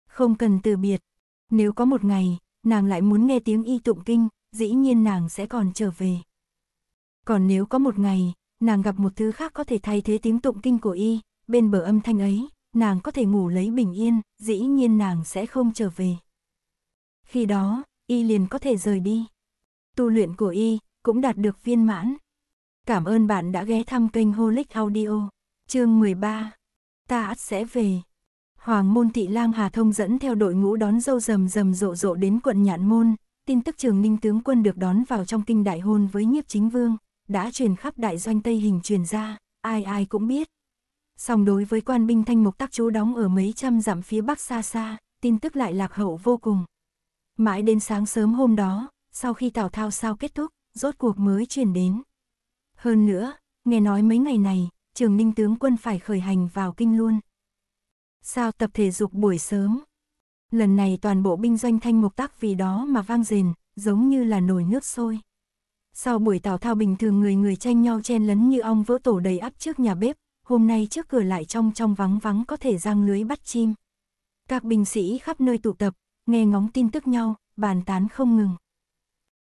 Không cần từ biệt, nếu có một ngày, nàng lại muốn nghe tiếng y tụng kinh, dĩ nhiên nàng sẽ còn trở về. Còn nếu có một ngày, nàng gặp một thứ khác có thể thay thế tiếng tụng kinh của y, bên bờ âm thanh ấy, nàng có thể ngủ lấy bình yên, dĩ nhiên nàng sẽ không trở về. Khi đó, y liền có thể rời đi. Tu luyện của y cũng đạt được viên mãn. Cảm ơn bạn đã ghé thăm kênh Holic Audio, chương 13 ta sẽ về. Hoàng môn thị lang Hà Thông dẫn theo đội ngũ đón dâu rầm rầm rộ rộ đến quận Nhạn Môn, tin tức trường ninh tướng quân được đón vào trong kinh đại hôn với nhiếp chính vương, đã truyền khắp đại doanh Tây Hình truyền ra, ai ai cũng biết. Song đối với quan binh thanh mục tác chú đóng ở mấy trăm dặm phía bắc xa xa, tin tức lại lạc hậu vô cùng. Mãi đến sáng sớm hôm đó, sau khi Tào Thao sao kết thúc, rốt cuộc mới truyền đến. Hơn nữa, nghe nói mấy ngày này, trường ninh tướng quân phải khởi hành vào kinh luôn. Sao tập thể dục buổi sớm? Lần này toàn bộ binh doanh thanh mục tác vì đó mà vang rền, giống như là nồi nước sôi. Sau buổi tào thao bình thường người người tranh nhau chen lấn như ong vỡ tổ đầy áp trước nhà bếp, hôm nay trước cửa lại trong trong vắng vắng có thể răng lưới bắt chim. Các binh sĩ khắp nơi tụ tập, nghe ngóng tin tức nhau, bàn tán không ngừng.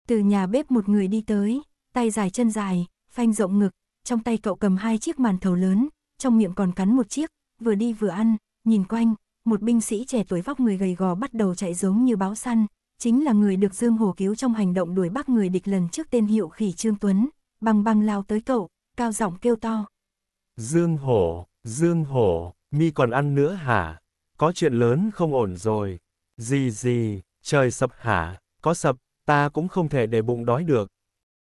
Từ nhà bếp một người đi tới, tay dài chân dài, phanh rộng ngực, trong tay cậu cầm hai chiếc màn thầu lớn, trong miệng còn cắn một chiếc, vừa đi vừa ăn, nhìn quanh, một binh sĩ trẻ tuổi vóc người gầy gò bắt đầu chạy giống như báo săn, chính là người được Dương Hồ cứu trong hành động đuổi bắt người địch lần trước tên hiệu khỉ Trương Tuấn, băng băng lao tới cậu, cao giọng kêu to. Dương Hồ, Dương Hồ, mi còn ăn nữa hả? Có chuyện lớn không ổn rồi. Gì gì, trời sập hả? Có sập, ta cũng không thể để bụng đói được.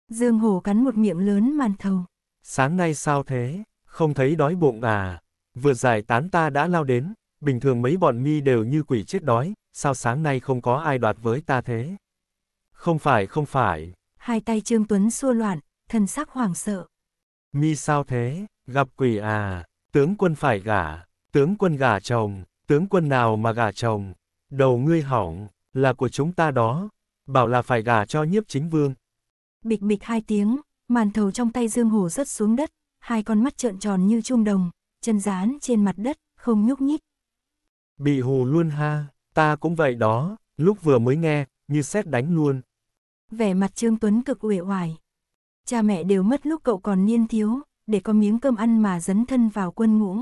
Dương Hồ cắn một miệng lớn màn thầu. Sáng nay sao thế, không thấy đói bụng à? Vừa giải tán ta đã lao đến, bình thường mấy bọn mi đều như quỷ chết đói, sao sáng nay không có ai đoạt với ta thế? Không phải không phải. Hai tay Trương Tuấn xua loạn, thần sắc hoảng sợ. Mi sao thế, gặp quỷ à, tướng quân phải gả, tướng quân gả chồng, tướng quân nào mà gả chồng, đầu ngươi hỏng, là của chúng ta đó, bảo là phải gả cho nhiếp chính vương. Bịch bịch hai tiếng, Màn thầu trong tay Dương Hổ rớt xuống đất, hai con mắt trợn tròn như chuông đồng, chân dán trên mặt đất, không nhúc nhích. Bị hù luôn ha, ta cũng vậy đó, lúc vừa mới nghe, như xét đánh luôn. Vẻ mặt Trương Tuấn cực uể oải. Cha mẹ đều mất lúc cậu còn niên thiếu, để có miếng cơm ăn mà dấn thân vào quân ngũ.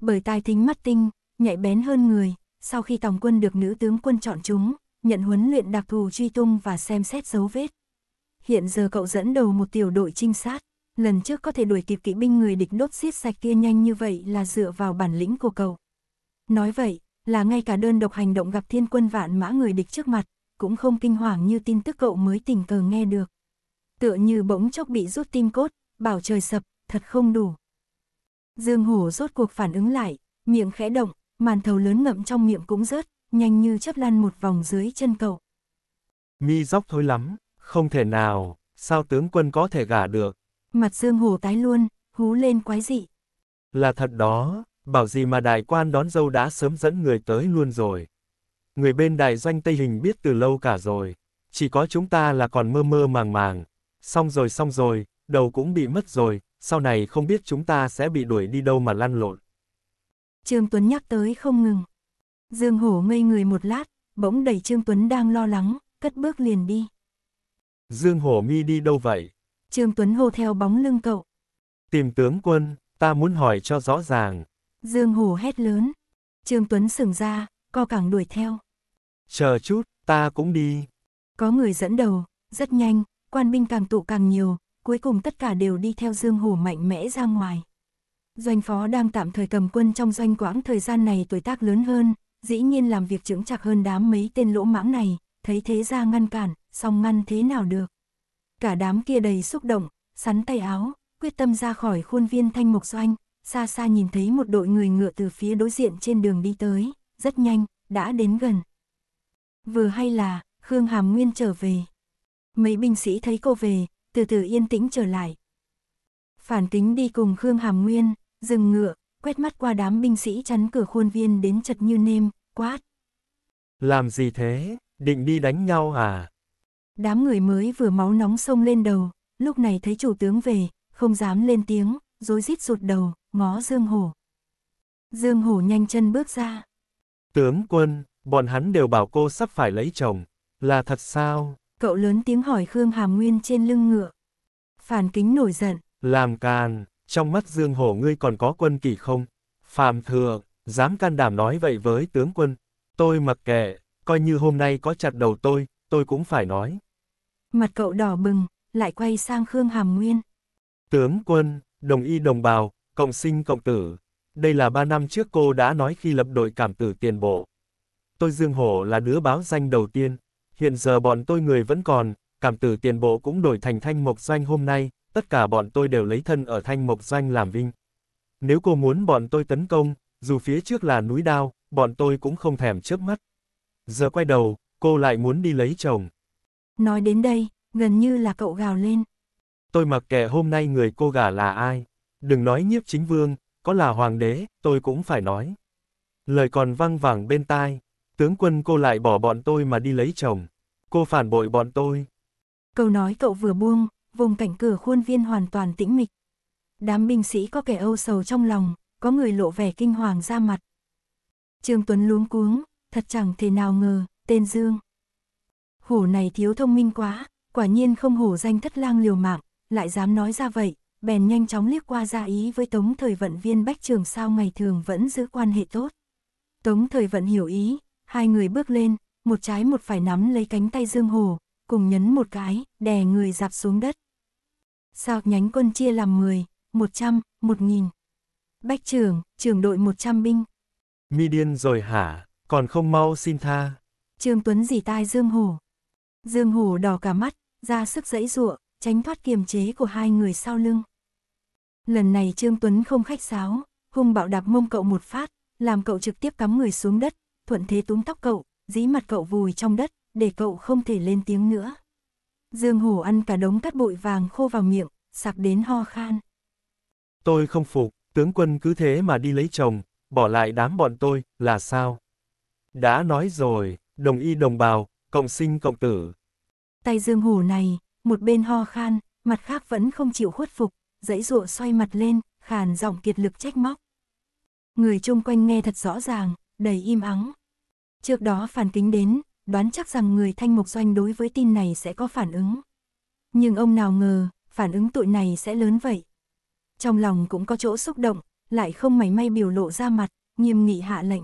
Bởi tai thính mắt tinh, nhạy bén hơn người, sau khi tòng quân được nữ tướng quân chọn chúng, nhận huấn luyện đặc thù truy tung và xem xét dấu vết. Hiện giờ cậu dẫn đầu một tiểu đội trinh sát, lần trước có thể đuổi kịp kỵ binh người địch đốt xiết sạch kia nhanh như vậy là dựa vào bản lĩnh của cậu. Nói vậy, là ngay cả đơn độc hành động gặp thiên quân vạn mã người địch trước mặt, cũng không kinh hoàng như tin tức cậu mới tình cờ nghe được. Tựa như bỗng chốc bị rút tim cốt, bảo trời sập, thật không đủ. Dương Hổ rốt cuộc phản ứng lại, miệng khẽ động, màn thầu lớn ngậm trong miệng cũng rớt, nhanh như chớp lăn một vòng dưới chân cậu. Mi dốc thôi lắm, không thể nào, sao tướng quân có thể gả được? Mặt Dương Hồ tái luôn, hú lên quái dị. Là thật đó, bảo gì mà đại quan đón dâu đã sớm dẫn người tới luôn rồi. Người bên đại doanh Tây Hình biết từ lâu cả rồi, chỉ có chúng ta là còn mơ mơ màng màng. Xong rồi xong rồi, đầu cũng bị mất rồi, sau này không biết chúng ta sẽ bị đuổi đi đâu mà lăn lộn. Trương Tuấn nhắc tới không ngừng. Dương Hổ ngây người một lát, bỗng đẩy Trương Tuấn đang lo lắng, cất bước liền đi. Dương Hổ Mi đi đâu vậy? Trương Tuấn hô theo bóng lưng cậu. Tìm tướng quân, ta muốn hỏi cho rõ ràng. Dương Hổ hét lớn. Trương Tuấn sừng ra, co cẳng đuổi theo. Chờ chút, ta cũng đi. Có người dẫn đầu, rất nhanh, quan binh càng tụ càng nhiều, cuối cùng tất cả đều đi theo Dương Hổ mạnh mẽ ra ngoài. Doanh phó đang tạm thời cầm quân trong doanh quãng thời gian này tuổi tác lớn hơn, dĩ nhiên làm việc trưởng chặt hơn đám mấy tên lỗ mãng này, thấy thế ra ngăn cản, song ngăn thế nào được. Cả đám kia đầy xúc động, sắn tay áo, quyết tâm ra khỏi khuôn viên thanh mục doanh, xa xa nhìn thấy một đội người ngựa từ phía đối diện trên đường đi tới, rất nhanh, đã đến gần. Vừa hay là, Khương Hàm Nguyên trở về. Mấy binh sĩ thấy cô về, từ từ yên tĩnh trở lại. Phản kính đi cùng Khương Hàm Nguyên, dừng ngựa, quét mắt qua đám binh sĩ chắn cửa khuôn viên đến chật như nêm, quát. Làm gì thế, định đi đánh nhau à? Đám người mới vừa máu nóng sông lên đầu, lúc này thấy chủ tướng về, không dám lên tiếng, rối rít rụt đầu, ngó Dương Hổ. Dương Hổ nhanh chân bước ra. Tướng quân, bọn hắn đều bảo cô sắp phải lấy chồng, là thật sao? Cậu lớn tiếng hỏi Khương Hàm Nguyên trên lưng ngựa. Phản kính nổi giận. Làm càn, trong mắt Dương Hổ ngươi còn có quân kỳ không? Phạm thừa, dám can đảm nói vậy với tướng quân. Tôi mặc kệ, coi như hôm nay có chặt đầu tôi, tôi cũng phải nói. Mặt cậu đỏ bừng, lại quay sang Khương Hàm Nguyên. Tướng quân, đồng y đồng bào, cộng sinh cộng tử. Đây là ba năm trước cô đã nói khi lập đội cảm tử tiền bộ. Tôi Dương Hổ là đứa báo danh đầu tiên. Hiện giờ bọn tôi người vẫn còn, cảm tử tiền bộ cũng đổi thành thanh mộc doanh hôm nay, tất cả bọn tôi đều lấy thân ở thanh mộc doanh làm vinh. Nếu cô muốn bọn tôi tấn công, dù phía trước là núi đao, bọn tôi cũng không thèm chớp mắt. Giờ quay đầu, cô lại muốn đi lấy chồng. Nói đến đây, gần như là cậu gào lên. Tôi mặc kệ hôm nay người cô gả là ai. Đừng nói nhiếp chính vương, có là hoàng đế, tôi cũng phải nói. Lời còn văng vẳng bên tai, tướng quân cô lại bỏ bọn tôi mà đi lấy chồng. Cô phản bội bọn tôi. Câu nói cậu vừa buông, vùng cảnh cửa khuôn viên hoàn toàn tĩnh mịch. Đám binh sĩ có kẻ âu sầu trong lòng, có người lộ vẻ kinh hoàng ra mặt. Trương Tuấn luống cuống, thật chẳng thể nào ngờ, tên Dương. Hổ này thiếu thông minh quá, quả nhiên không hổ danh thất lang liều mạng, lại dám nói ra vậy, bèn nhanh chóng liếc qua ra ý với Tống Thời Vận viên Bách Trường sao ngày thường vẫn giữ quan hệ tốt. Tống Thời Vận hiểu ý, hai người bước lên, một trái một phải nắm lấy cánh tay Dương Hồ, cùng nhấn một cái, đè người dạp xuống đất. Sao nhánh quân chia làm 10, 100, 1000. Bách trường, trường đội 100 binh. Mi điên rồi hả, còn không mau xin tha. Trương Tuấn dì tai Dương Hổ. Dương Hổ đỏ cả mắt, ra sức dẫy giụa, tránh thoát kiềm chế của hai người sau lưng. Lần này Trương Tuấn không khách sáo, hung bạo đạp mông cậu một phát, làm cậu trực tiếp cắm người xuống đất, thuận thế túm tóc cậu, dí mặt cậu vùi trong đất, để cậu không thể lên tiếng nữa. Dương Hổ ăn cả đống cát bụi vàng khô vào miệng, sặc đến ho khan. Tôi không phục, tướng quân cứ thế mà đi lấy chồng, bỏ lại đám bọn tôi, là sao? Đã nói rồi, đồng y đồng bào, cộng sinh cộng tử. Tay Dương Hủ này, một bên ho khan, mặt khác vẫn không chịu khuất phục, dãy dụa xoay mặt lên, khàn giọng kiệt lực trách móc. Người chung quanh nghe thật rõ ràng, đầy im ắng. Trước đó phản kính đến, đoán chắc rằng người thanh mục doanh đối với tin này sẽ có phản ứng. Nhưng ông nào ngờ, phản ứng tội này sẽ lớn vậy. Trong lòng cũng có chỗ xúc động, lại không mảy may biểu lộ ra mặt, nghiêm nghị hạ lệnh.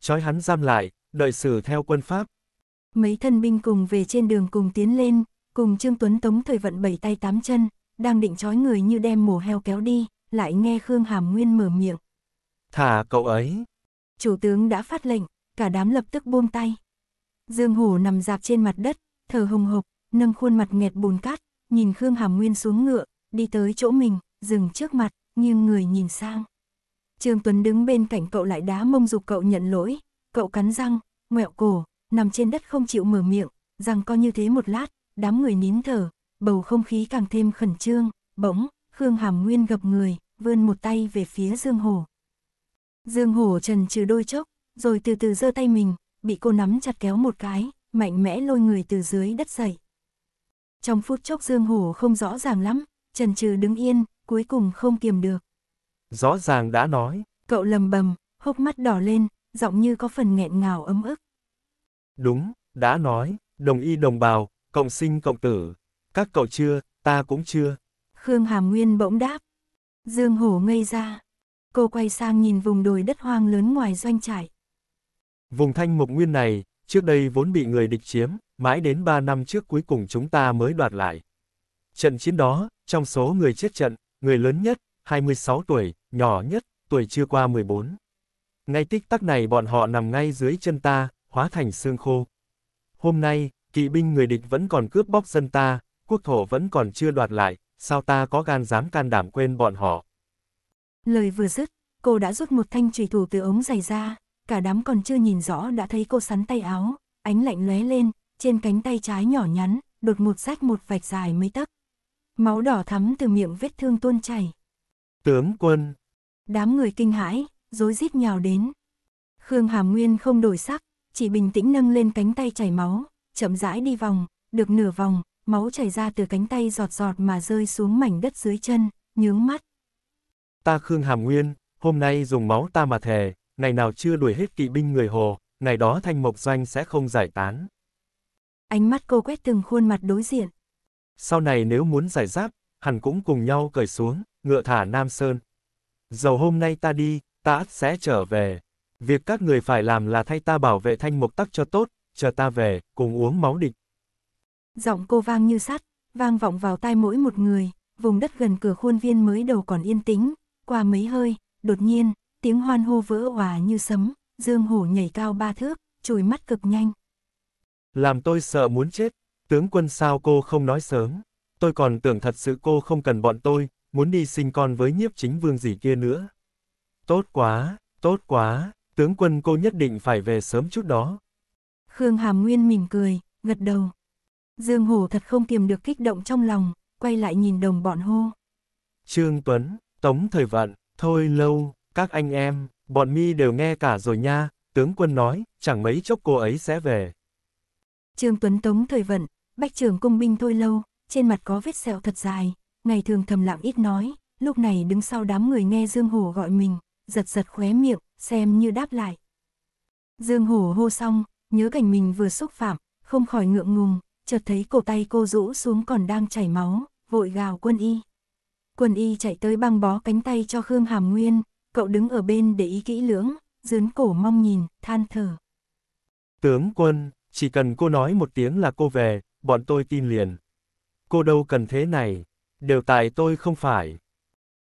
Chói hắn giam lại, đợi xử theo quân Pháp. Mấy thân binh cùng về trên đường cùng tiến lên, cùng Trương Tuấn tống thời vận bảy tay tám chân, đang định trói người như đem mổ heo kéo đi, lại nghe Khương Hàm Nguyên mở miệng. Thả cậu ấy. Chủ tướng đã phát lệnh, cả đám lập tức buông tay. Dương Hổ nằm dạp trên mặt đất, thở hồng hộc, nâng khuôn mặt nghẹt bùn cát, nhìn Khương Hàm Nguyên xuống ngựa, đi tới chỗ mình, dừng trước mặt, nghiêng người nhìn sang. Trương Tuấn đứng bên cạnh cậu lại đá mông dục cậu nhận lỗi, Cậu cắn răng, ngẹo cổ, nằm trên đất không chịu mở miệng, rằng co như thế một lát, đám người nín thở, bầu không khí càng thêm khẩn trương, bỗng, Khương Hàm Nguyên gập người, vươn một tay về phía Dương Hổ. Dương Hổ trần trừ đôi chốc, rồi từ từ giơ tay mình, bị cô nắm chặt kéo một cái, mạnh mẽ lôi người từ dưới đất dậy. Trong phút chốc Dương Hổ không rõ ràng lắm, trần trừ đứng yên, cuối cùng không kiềm được. Rõ ràng đã nói. Cậu lầm bầm, hốc mắt đỏ lên, giọng như có phần nghẹn ngào ấm ức. Đúng, đã nói, đồng y đồng bào, cộng sinh cộng tử, các cậu chưa, ta cũng chưa. Khương Hàm Nguyên bỗng đáp. Dương Hổ ngây ra. Cô quay sang nhìn vùng đồi đất hoang lớn ngoài doanh trại. Vùng thanh mục nguyên này, trước đây vốn bị người địch chiếm, mãi đến ba năm trước cuối cùng chúng ta mới đoạt lại. Trận chiến đó, trong số người chết trận, người lớn nhất, 26 tuổi, nhỏ nhất, tuổi chưa qua 14. Ngay tích tắc này bọn họ nằm ngay dưới chân ta, hóa thành xương khô. Hôm nay, kỵ binh người địch vẫn còn cướp bóc dân ta, quốc thổ vẫn còn chưa đoạt lại, sao ta có gan dám can đảm quên bọn họ. Lời vừa dứt, cô đã rút một thanh trùy thủ từ ống giày ra, cả đám còn chưa nhìn rõ đã thấy cô sắn tay áo, ánh lạnh lóe lên, trên cánh tay trái nhỏ nhắn, đột một rách một vạch dài mấy tấc. Máu đỏ thắm từ miệng vết thương tuôn chảy. Tướng quân! Đám người kinh hãi, rối rít nhào đến. Khương Hàm Nguyên không đổi sắc, chỉ bình tĩnh nâng lên cánh tay chảy máu, chậm rãi đi vòng, được nửa vòng, máu chảy ra từ cánh tay giọt giọt mà rơi xuống mảnh đất dưới chân, nhướng mắt. Ta Khương Hàm Nguyên, hôm nay dùng máu ta mà thề, ngày nào chưa đuổi hết kỵ binh người hồ, ngày đó thanh mộc doanh sẽ không giải tán. Ánh mắt cô quét từng khuôn mặt đối diện. Sau này nếu muốn giải giáp, hẳn cũng cùng nhau cởi xuống, ngựa thả Nam Sơn. Dầu hôm nay ta đi, ta sẽ trở về. Việc các người phải làm là thay ta bảo vệ thanh mục tắc cho tốt, chờ ta về, cùng uống máu địch. Giọng cô vang như sắt, vang vọng vào tai mỗi một người, vùng đất gần cửa khuôn viên mới đầu còn yên tĩnh, qua mấy hơi, đột nhiên, tiếng hoan hô vỡ hòa như sấm, dương hổ nhảy cao ba thước, chùi mắt cực nhanh. Làm tôi sợ muốn chết, tướng quân sao cô không nói sớm, tôi còn tưởng thật sự cô không cần bọn tôi, muốn đi sinh con với nhiếp chính vương gì kia nữa. Tốt quá, tốt quá, tướng quân cô nhất định phải về sớm chút đó. Khương Hàm Nguyên mỉm cười, gật đầu. Dương Hổ thật không kiềm được kích động trong lòng, quay lại nhìn đồng bọn hô. Trương Tuấn, Tống Thời Vạn, Thôi Lâu, các anh em, bọn mi đều nghe cả rồi nha, tướng quân nói, chẳng mấy chốc cô ấy sẽ về. Trương Tuấn Tống Thời Vận, bách trưởng cung binh Thôi Lâu, trên mặt có vết sẹo thật dài, ngày thường thầm lặng ít nói, lúc này đứng sau đám người nghe Dương Hổ gọi mình, giật giật khóe miệng, xem như đáp lại. Dương hổ hô xong, nhớ cảnh mình vừa xúc phạm, không khỏi ngượng ngùng, chợt thấy cổ tay cô rũ xuống còn đang chảy máu, vội gào quân y. Quân y chạy tới băng bó cánh tay cho Khương Hàm Nguyên, cậu đứng ở bên để ý kỹ lưỡng, dướn cổ mong nhìn, than thở. Tướng quân, chỉ cần cô nói một tiếng là cô về, bọn tôi tin liền. Cô đâu cần thế này, đều tại tôi không phải.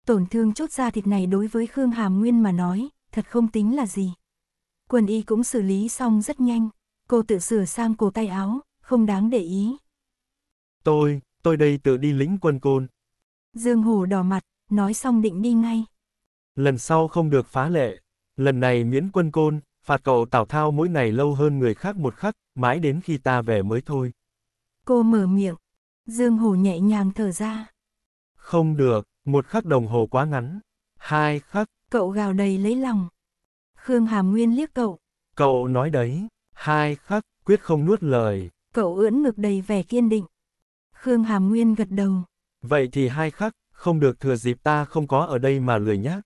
Tổn thương chốt da thịt này đối với Khương Hàm Nguyên mà nói, thật không tính là gì. Quần y cũng xử lý xong rất nhanh, cô tự sửa sang cổ tay áo, không đáng để ý. Tôi, tôi đây tự đi lính quân côn. Dương Hổ đỏ mặt, nói xong định đi ngay. Lần sau không được phá lệ, lần này miễn quân côn, phạt cậu Tào Thao mỗi ngày lâu hơn người khác một khắc, mãi đến khi ta về mới thôi. Cô mở miệng, Dương Hổ nhẹ nhàng thở ra. Không được, một khắc đồng hồ quá ngắn. Hai khắc. Cậu gào đầy lấy lòng. Khương Hàm Nguyên liếc cậu. Cậu nói đấy. Hai khắc, quyết không nuốt lời. Cậu ưỡn ngực đầy vẻ kiên định. Khương Hàm Nguyên gật đầu. Vậy thì hai khắc, không được thừa dịp ta không có ở đây mà lười nhác.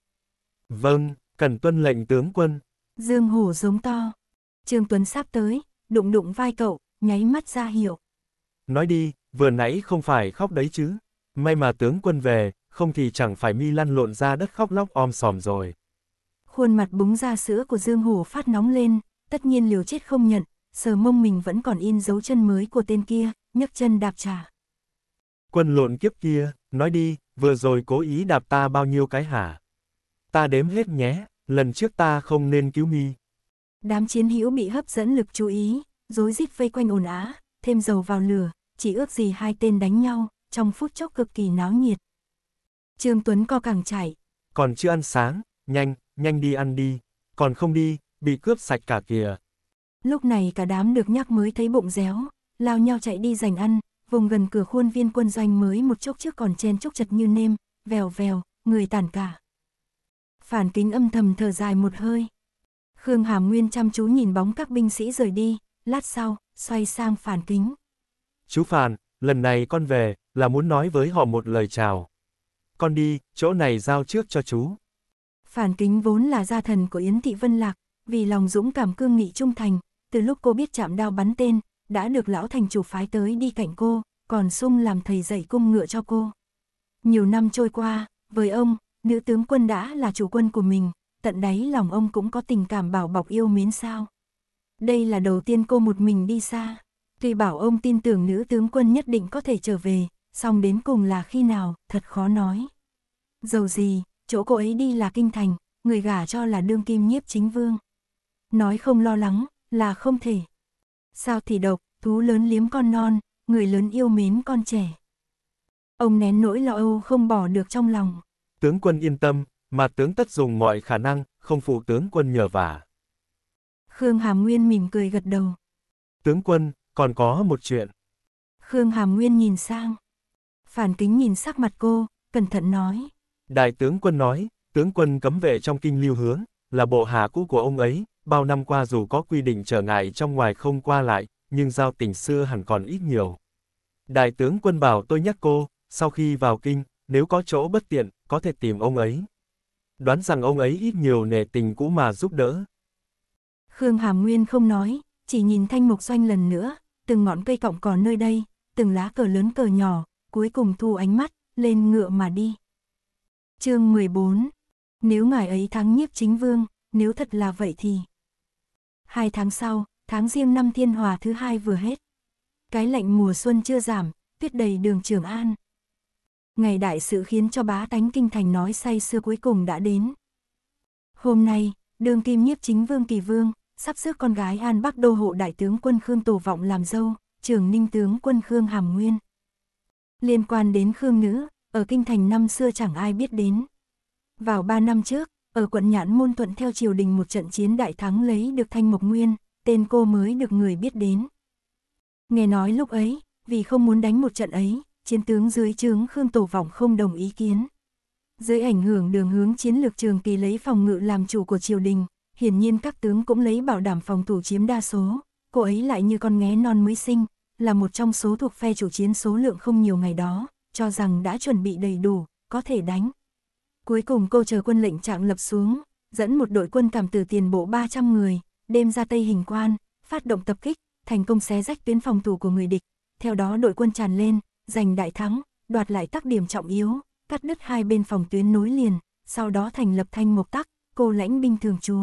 Vâng, cần tuân lệnh tướng quân. Dương Hổ giống to. Trương Tuấn sắp tới, đụng đụng vai cậu, nháy mắt ra hiệu. Nói đi, vừa nãy không phải khóc đấy chứ. May mà tướng quân về, không thì chẳng phải mi lăn lộn ra đất khóc lóc om sòm rồi. Khuôn mặt búng ra sữa của Dương hồ phát nóng lên, tất nhiên liều chết không nhận, sờ mông mình vẫn còn in dấu chân mới của tên kia, nhấc chân đạp trả. Quân lộn kiếp kia, nói đi, vừa rồi cố ý đạp ta bao nhiêu cái hả? Ta đếm hết nhé, lần trước ta không nên cứu mi. Đám chiến hữu bị hấp dẫn lực chú ý, rối rít vây quanh ồn á, thêm dầu vào lửa, chỉ ước gì hai tên đánh nhau, trong phút chốc cực kỳ náo nhiệt. Trương Tuấn co càng chảy. Còn chưa ăn sáng, nhanh, nhanh đi ăn đi, còn không đi, bị cướp sạch cả kìa. Lúc này cả đám được nhắc mới thấy bụng réo, lao nhau chạy đi giành ăn, vùng gần cửa khuôn viên quân doanh mới một chốc trước còn chen chốc chật như nêm, vèo vèo, người tàn cả. Phản kính âm thầm thở dài một hơi. Khương Hàm Nguyên chăm chú nhìn bóng các binh sĩ rời đi, lát sau, xoay sang phản kính. Chú Phản, lần này con về, là muốn nói với họ một lời chào con đi, chỗ này giao trước cho chú. Phản kính vốn là gia thần của Yến Thị Vân Lạc, vì lòng dũng cảm cương nghị trung thành, từ lúc cô biết chạm đao bắn tên, đã được lão thành chủ phái tới đi cạnh cô, còn sung làm thầy dạy cung ngựa cho cô. Nhiều năm trôi qua, với ông, nữ tướng quân đã là chủ quân của mình, tận đáy lòng ông cũng có tình cảm bảo bọc yêu mến sao. Đây là đầu tiên cô một mình đi xa, tuy bảo ông tin tưởng nữ tướng quân nhất định có thể trở về, song đến cùng là khi nào, thật khó nói. Dầu gì, chỗ cô ấy đi là kinh thành, người gả cho là đương kim nhiếp chính vương. Nói không lo lắng, là không thể. Sao thì độc, thú lớn liếm con non, người lớn yêu mến con trẻ. Ông nén nỗi lo âu không bỏ được trong lòng. Tướng quân yên tâm, mà tướng tất dùng mọi khả năng, không phụ tướng quân nhờ vả. Khương Hàm Nguyên mỉm cười gật đầu. Tướng quân, còn có một chuyện. Khương Hàm Nguyên nhìn sang. Phản kính nhìn sắc mặt cô, cẩn thận nói. Đại tướng quân nói, tướng quân cấm vệ trong kinh lưu hướng, là bộ hạ cũ của ông ấy, bao năm qua dù có quy định trở ngại trong ngoài không qua lại, nhưng giao tình xưa hẳn còn ít nhiều. Đại tướng quân bảo tôi nhắc cô, sau khi vào kinh, nếu có chỗ bất tiện, có thể tìm ông ấy. Đoán rằng ông ấy ít nhiều nề tình cũ mà giúp đỡ. Khương Hàm Nguyên không nói, chỉ nhìn thanh mục doanh lần nữa, từng ngọn cây cọng cỏ nơi đây, từng lá cờ lớn cờ nhỏ, cuối cùng thu ánh mắt, lên ngựa mà đi. chương 14 Nếu ngài ấy thắng nhiếp chính vương, nếu thật là vậy thì... Hai tháng sau, tháng riêng năm thiên hòa thứ hai vừa hết. Cái lạnh mùa xuân chưa giảm, tuyết đầy đường Trường An. Ngày đại sự khiến cho bá tánh kinh thành nói say xưa cuối cùng đã đến. Hôm nay, đường kim nhiếp chính vương kỳ vương, sắp xước con gái An Bắc Đô hộ đại tướng quân Khương Tổ Vọng làm dâu, trưởng ninh tướng quân Khương Hàm Nguyên. Liên quan đến Khương Ngữ, ở Kinh Thành năm xưa chẳng ai biết đến. Vào 3 năm trước, ở quận Nhãn Môn Thuận theo triều đình một trận chiến đại thắng lấy được Thanh Mộc Nguyên, tên cô mới được người biết đến. Nghe nói lúc ấy, vì không muốn đánh một trận ấy, chiến tướng dưới trướng Khương Tổ Vọng không đồng ý kiến. Dưới ảnh hưởng đường hướng chiến lược trường kỳ lấy phòng ngự làm chủ của triều đình, hiển nhiên các tướng cũng lấy bảo đảm phòng thủ chiếm đa số, cô ấy lại như con nghé non mới sinh, là một trong số thuộc phe chủ chiến số lượng không nhiều ngày đó, cho rằng đã chuẩn bị đầy đủ, có thể đánh. Cuối cùng cô chờ quân lệnh trạng lập xuống, dẫn một đội quân cảm từ tiền bộ 300 người, đêm ra Tây Hình Quan, phát động tập kích, thành công xé rách tuyến phòng thủ của người địch. Theo đó đội quân tràn lên, giành đại thắng, đoạt lại các điểm trọng yếu, cắt đứt hai bên phòng tuyến nối liền, sau đó thành lập thanh mục tắc, cô lãnh binh thường trú.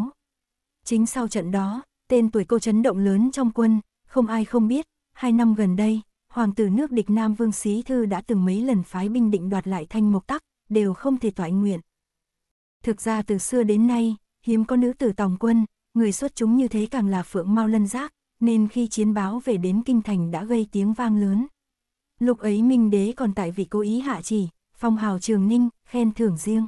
Chính sau trận đó, tên tuổi cô chấn động lớn trong quân, không ai không biết, Hai năm gần đây, hoàng tử nước địch Nam Vương Xí Thư đã từng mấy lần phái binh định đoạt lại thanh mộc tắc, đều không thể toại nguyện. Thực ra từ xưa đến nay, hiếm có nữ tử tòng quân, người xuất chúng như thế càng là phượng mau lân giác, nên khi chiến báo về đến kinh thành đã gây tiếng vang lớn. Lúc ấy Minh Đế còn tại vị cố ý hạ chỉ, phong hào Trường Ninh, khen thưởng riêng.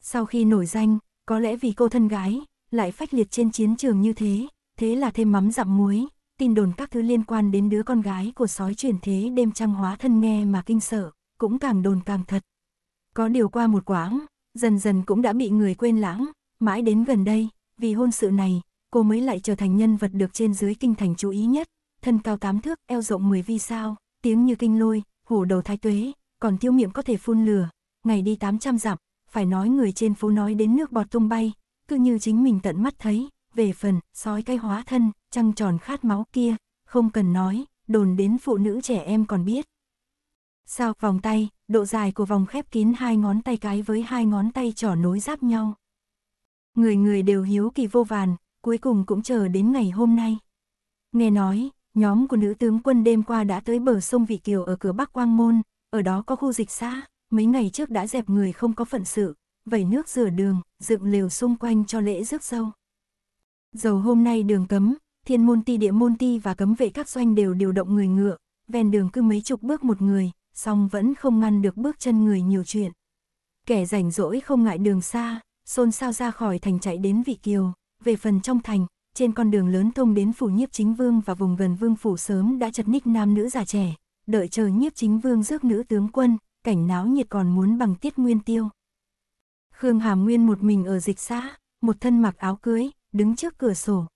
Sau khi nổi danh, có lẽ vì cô thân gái, lại phách liệt trên chiến trường như thế, thế là thêm mắm dặm muối, tin đồn các thứ liên quan đến đứa con gái của sói chuyển thế đêm trăng hóa thân nghe mà kinh sợ, cũng càng đồn càng thật. Có điều qua một quãng, dần dần cũng đã bị người quên lãng, mãi đến gần đây, vì hôn sự này, cô mới lại trở thành nhân vật được trên dưới kinh thành chú ý nhất, thân cao tám thước, eo rộng 10 vi sao, tiếng như kinh lôi, hổ đầu thái tuế, còn tiêu miệng có thể phun lửa, ngày đi 800 dặm, phải nói người trên phố nói đến nước bọt tung bay, cứ như chính mình tận mắt thấy, về phần, sói cái hóa thân, trăng tròn khát máu kia, không cần nói, đồn đến phụ nữ trẻ em còn biết. Sao vòng tay, độ dài của vòng khép kín hai ngón tay cái với hai ngón tay trỏ nối giáp nhau. Người người đều hiếu kỳ vô vàn, cuối cùng cũng chờ đến ngày hôm nay. Nghe nói, nhóm của nữ tướng quân đêm qua đã tới bờ sông Vị Kiều ở cửa Bắc Quang Môn, ở đó có khu dịch xã, mấy ngày trước đã dẹp người không có phận sự, vẩy nước rửa đường, dựng lều xung quanh cho lễ rước sâu Dầu hôm nay đường cấm, thiên môn ti địa môn ti và cấm vệ các doanh đều điều động người ngựa, ven đường cứ mấy chục bước một người, song vẫn không ngăn được bước chân người nhiều chuyện. Kẻ rảnh rỗi không ngại đường xa, xôn xao ra khỏi thành chạy đến vị kiều, về phần trong thành, trên con đường lớn thông đến phủ nhiếp chính vương và vùng gần vương phủ sớm đã chật ních nam nữ già trẻ, đợi chờ nhiếp chính vương rước nữ tướng quân, cảnh náo nhiệt còn muốn bằng tiết nguyên tiêu. Khương Hàm Nguyên một mình ở dịch xã, một thân mặc áo cưới, đứng trước cửa sổ.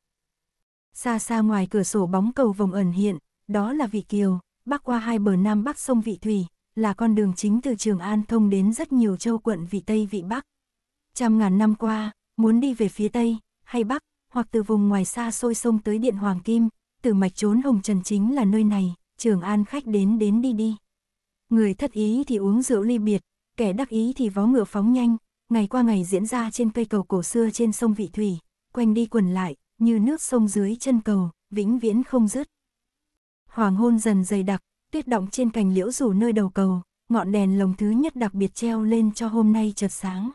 Xa xa ngoài cửa sổ bóng cầu vồng ẩn hiện, đó là Vị Kiều, bắc qua hai bờ nam bắc sông Vị Thủy, là con đường chính từ Trường An thông đến rất nhiều châu quận Vị Tây Vị Bắc. Trăm ngàn năm qua, muốn đi về phía Tây, hay Bắc, hoặc từ vùng ngoài xa xôi sông tới Điện Hoàng Kim, từ mạch trốn Hồng Trần chính là nơi này, Trường An khách đến đến đi đi. Người thất ý thì uống rượu ly biệt, kẻ đắc ý thì vó ngựa phóng nhanh, ngày qua ngày diễn ra trên cây cầu cổ xưa trên sông Vị Thủy, quanh đi quần lại, như nước sông dưới chân cầu, vĩnh viễn không dứt. Hoàng hôn dần dày đặc, tuyết động trên cành liễu rủ nơi đầu cầu, ngọn đèn lồng thứ nhất đặc biệt treo lên cho hôm nay chợt sáng.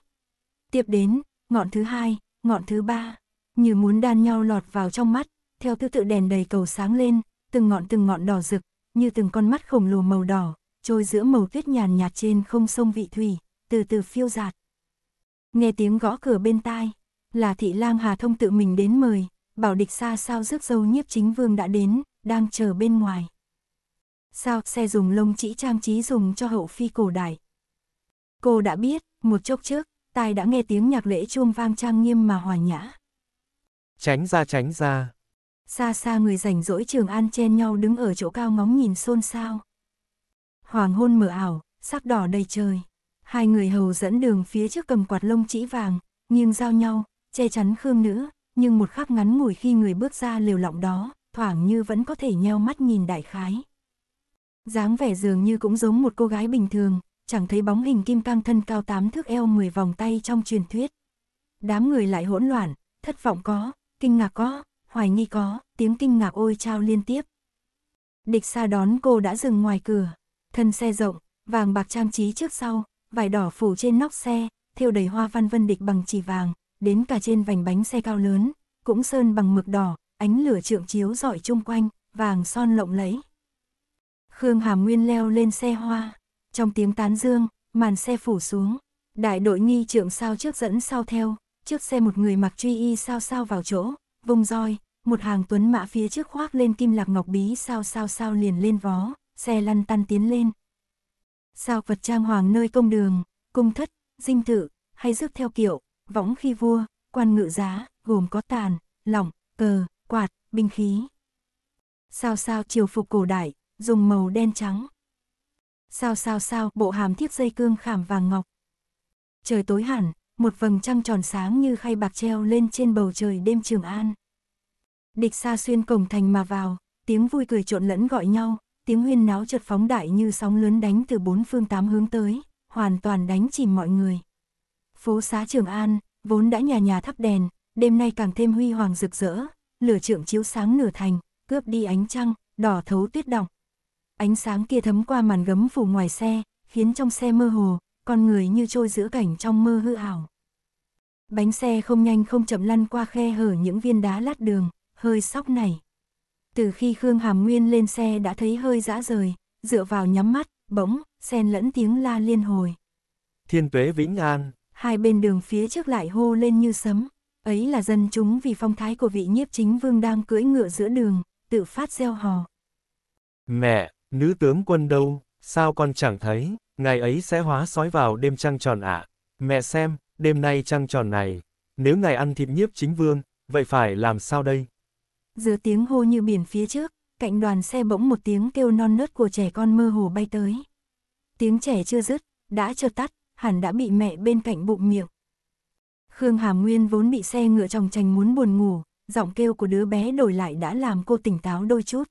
Tiếp đến, ngọn thứ hai, ngọn thứ ba, như muốn đan nhau lọt vào trong mắt, theo thứ tự đèn đầy cầu sáng lên, từng ngọn từng ngọn đỏ rực, như từng con mắt khổng lồ màu đỏ, trôi giữa màu tuyết nhàn nhạt trên không sông vị thủy, từ từ phiêu dạt. Nghe tiếng gõ cửa bên tai, là thị lang Hà Thông tự mình đến mời, bảo địch xa sao rước dâu nhiếp chính vương đã đến, đang chờ bên ngoài. Sao xe dùng lông chỉ trang trí dùng cho hậu phi cổ đại. Cô đã biết, một chốc trước, tai đã nghe tiếng nhạc lễ chuông vang trang nghiêm mà hòa nhã. Tránh ra tránh ra. Xa xa người rảnh rỗi trường an chen nhau đứng ở chỗ cao ngóng nhìn xôn xao. Hoàng hôn mờ ảo, sắc đỏ đầy trời. Hai người hầu dẫn đường phía trước cầm quạt lông chỉ vàng, nghiêng giao nhau, che chắn Khương nữa, nhưng một khắc ngắn ngủi khi người bước ra liều lọng đó, thoảng như vẫn có thể nheo mắt nhìn đại khái. dáng vẻ dường như cũng giống một cô gái bình thường, chẳng thấy bóng hình kim cang thân cao tám thước eo 10 vòng tay trong truyền thuyết. Đám người lại hỗn loạn, thất vọng có, kinh ngạc có, hoài nghi có, tiếng kinh ngạc ôi trao liên tiếp. Địch xa đón cô đã dừng ngoài cửa, thân xe rộng, vàng bạc trang trí trước sau, vải đỏ phủ trên nóc xe, thêu đầy hoa văn vân địch bằng chỉ vàng, đến cả trên vành bánh xe cao lớn, cũng sơn bằng mực đỏ, ánh lửa trượng chiếu rọi chung quanh, vàng son lộng lẫy. Khương Hàm Nguyên leo lên xe hoa, trong tiếng tán dương, màn xe phủ xuống, đại đội nghi trưởng sao trước dẫn sau theo, trước xe một người mặc truy y sao sao vào chỗ, vùng roi, một hàng tuấn mã phía trước khoác lên kim lạc ngọc bí sao sao sao liền lên vó, xe lăn tăn tiến lên. Sao vật trang hoàng nơi công đường, cung thất, dinh thự, hay rước theo kiệu Võng khi vua, quan ngự giá, gồm có tàn, lỏng, cờ, quạt, binh khí. Sao sao triều phục cổ đại, dùng màu đen trắng. Sao sao sao bộ hàm thiếp dây cương khảm vàng ngọc. Trời tối hẳn, một vầng trăng tròn sáng như khay bạc treo lên trên bầu trời đêm Trường An. Địch xa xuyên cổng thành mà vào, tiếng vui cười trộn lẫn gọi nhau, tiếng huyên náo chợt phóng đại như sóng lớn đánh từ bốn phương tám hướng tới, hoàn toàn đánh chìm mọi người. Phố xá Trường An, vốn đã nhà nhà thắp đèn, đêm nay càng thêm huy hoàng rực rỡ, lửa trượng chiếu sáng nửa thành, cướp đi ánh trăng, đỏ thấu tuyết đọng. Ánh sáng kia thấm qua màn gấm phủ ngoài xe, khiến trong xe mơ hồ, con người như trôi giữa cảnh trong mơ hư ảo. Bánh xe không nhanh không chậm lăn qua khe hở những viên đá lát đường, hơi sóc này. Từ khi Khương Hàm Nguyên lên xe đã thấy hơi dã rời, dựa vào nhắm mắt, bỗng, xen lẫn tiếng la liên hồi. Thiên tuế vĩnh an hai bên đường phía trước lại hô lên như sấm. Ấy là dân chúng vì phong thái của vị nhiếp chính vương đang cưỡi ngựa giữa đường, tự phát gieo hò. Mẹ, nữ tướng quân đâu, sao con chẳng thấy, ngày ấy sẽ hóa sói vào đêm trăng tròn ạ. À? Mẹ xem, đêm nay trăng tròn này, nếu ngài ăn thịt nhiếp chính vương, vậy phải làm sao đây? Giữa tiếng hô như biển phía trước, cạnh đoàn xe bỗng một tiếng kêu non nớt của trẻ con mơ hồ bay tới. Tiếng trẻ chưa dứt, đã chợt tắt, hẳn đã bị mẹ bên cạnh bụng miệng. Khương Hà Nguyên vốn bị xe ngựa chồng chành muốn buồn ngủ, giọng kêu của đứa bé đổi lại đã làm cô tỉnh táo đôi chút.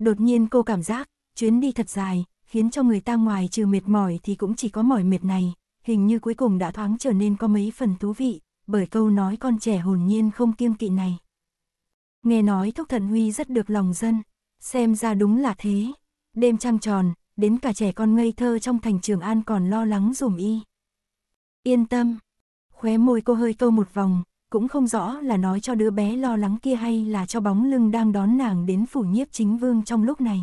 Đột nhiên cô cảm giác, chuyến đi thật dài, khiến cho người ta ngoài trừ mệt mỏi thì cũng chỉ có mỏi mệt này, hình như cuối cùng đã thoáng trở nên có mấy phần thú vị, bởi câu nói con trẻ hồn nhiên không kiêng kỵ này. Nghe nói Thúc Thần Huy rất được lòng dân, xem ra đúng là thế. Đêm trăng tròn, đến cả trẻ con ngây thơ trong thành Trường An còn lo lắng dùm y. Yên tâm, khóe môi cô hơi câu một vòng, cũng không rõ là nói cho đứa bé lo lắng kia hay là cho bóng lưng đang đón nàng đến phủ nhiếp chính vương trong lúc này.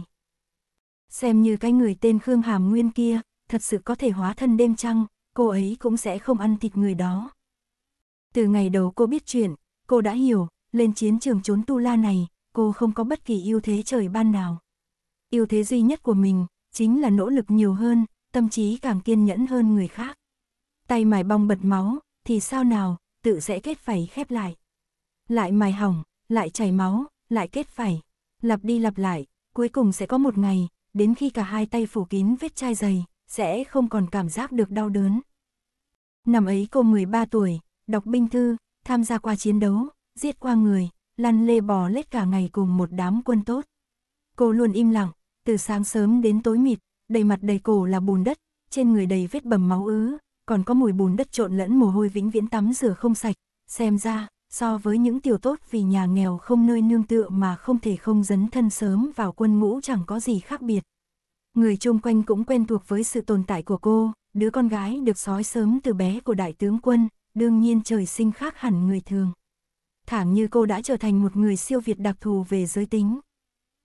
Xem như cái người tên Khương Hàm Nguyên kia, thật sự có thể hóa thân đêm trăng, cô ấy cũng sẽ không ăn thịt người đó. Từ ngày đầu cô biết chuyện, cô đã hiểu, lên chiến trường trốn tu la này, cô không có bất kỳ ưu thế trời ban nào. Ưu thế duy nhất của mình chính là nỗ lực nhiều hơn, tâm trí càng kiên nhẫn hơn người khác. Tay mài bong bật máu, thì sao nào, tự sẽ kết phẩy khép lại. Lại mài hỏng, lại chảy máu, lại kết phẩy, lặp đi lặp lại, cuối cùng sẽ có một ngày, đến khi cả hai tay phủ kín vết chai dày, sẽ không còn cảm giác được đau đớn. Năm ấy cô 13 tuổi, đọc binh thư, tham gia qua chiến đấu, giết qua người, lăn lê bò lết cả ngày cùng một đám quân tốt. Cô luôn im lặng, từ sáng sớm đến tối mịt, đầy mặt đầy cổ là bùn đất, trên người đầy vết bầm máu ứ, còn có mùi bùn đất trộn lẫn mồ hôi vĩnh viễn tắm rửa không sạch, xem ra, so với những tiểu tốt vì nhà nghèo không nơi nương tựa mà không thể không dấn thân sớm vào quân ngũ chẳng có gì khác biệt. Người chung quanh cũng quen thuộc với sự tồn tại của cô, đứa con gái được sói sớm từ bé của đại tướng quân, đương nhiên trời sinh khác hẳn người thường. Thẳng như cô đã trở thành một người siêu việt đặc thù về giới tính,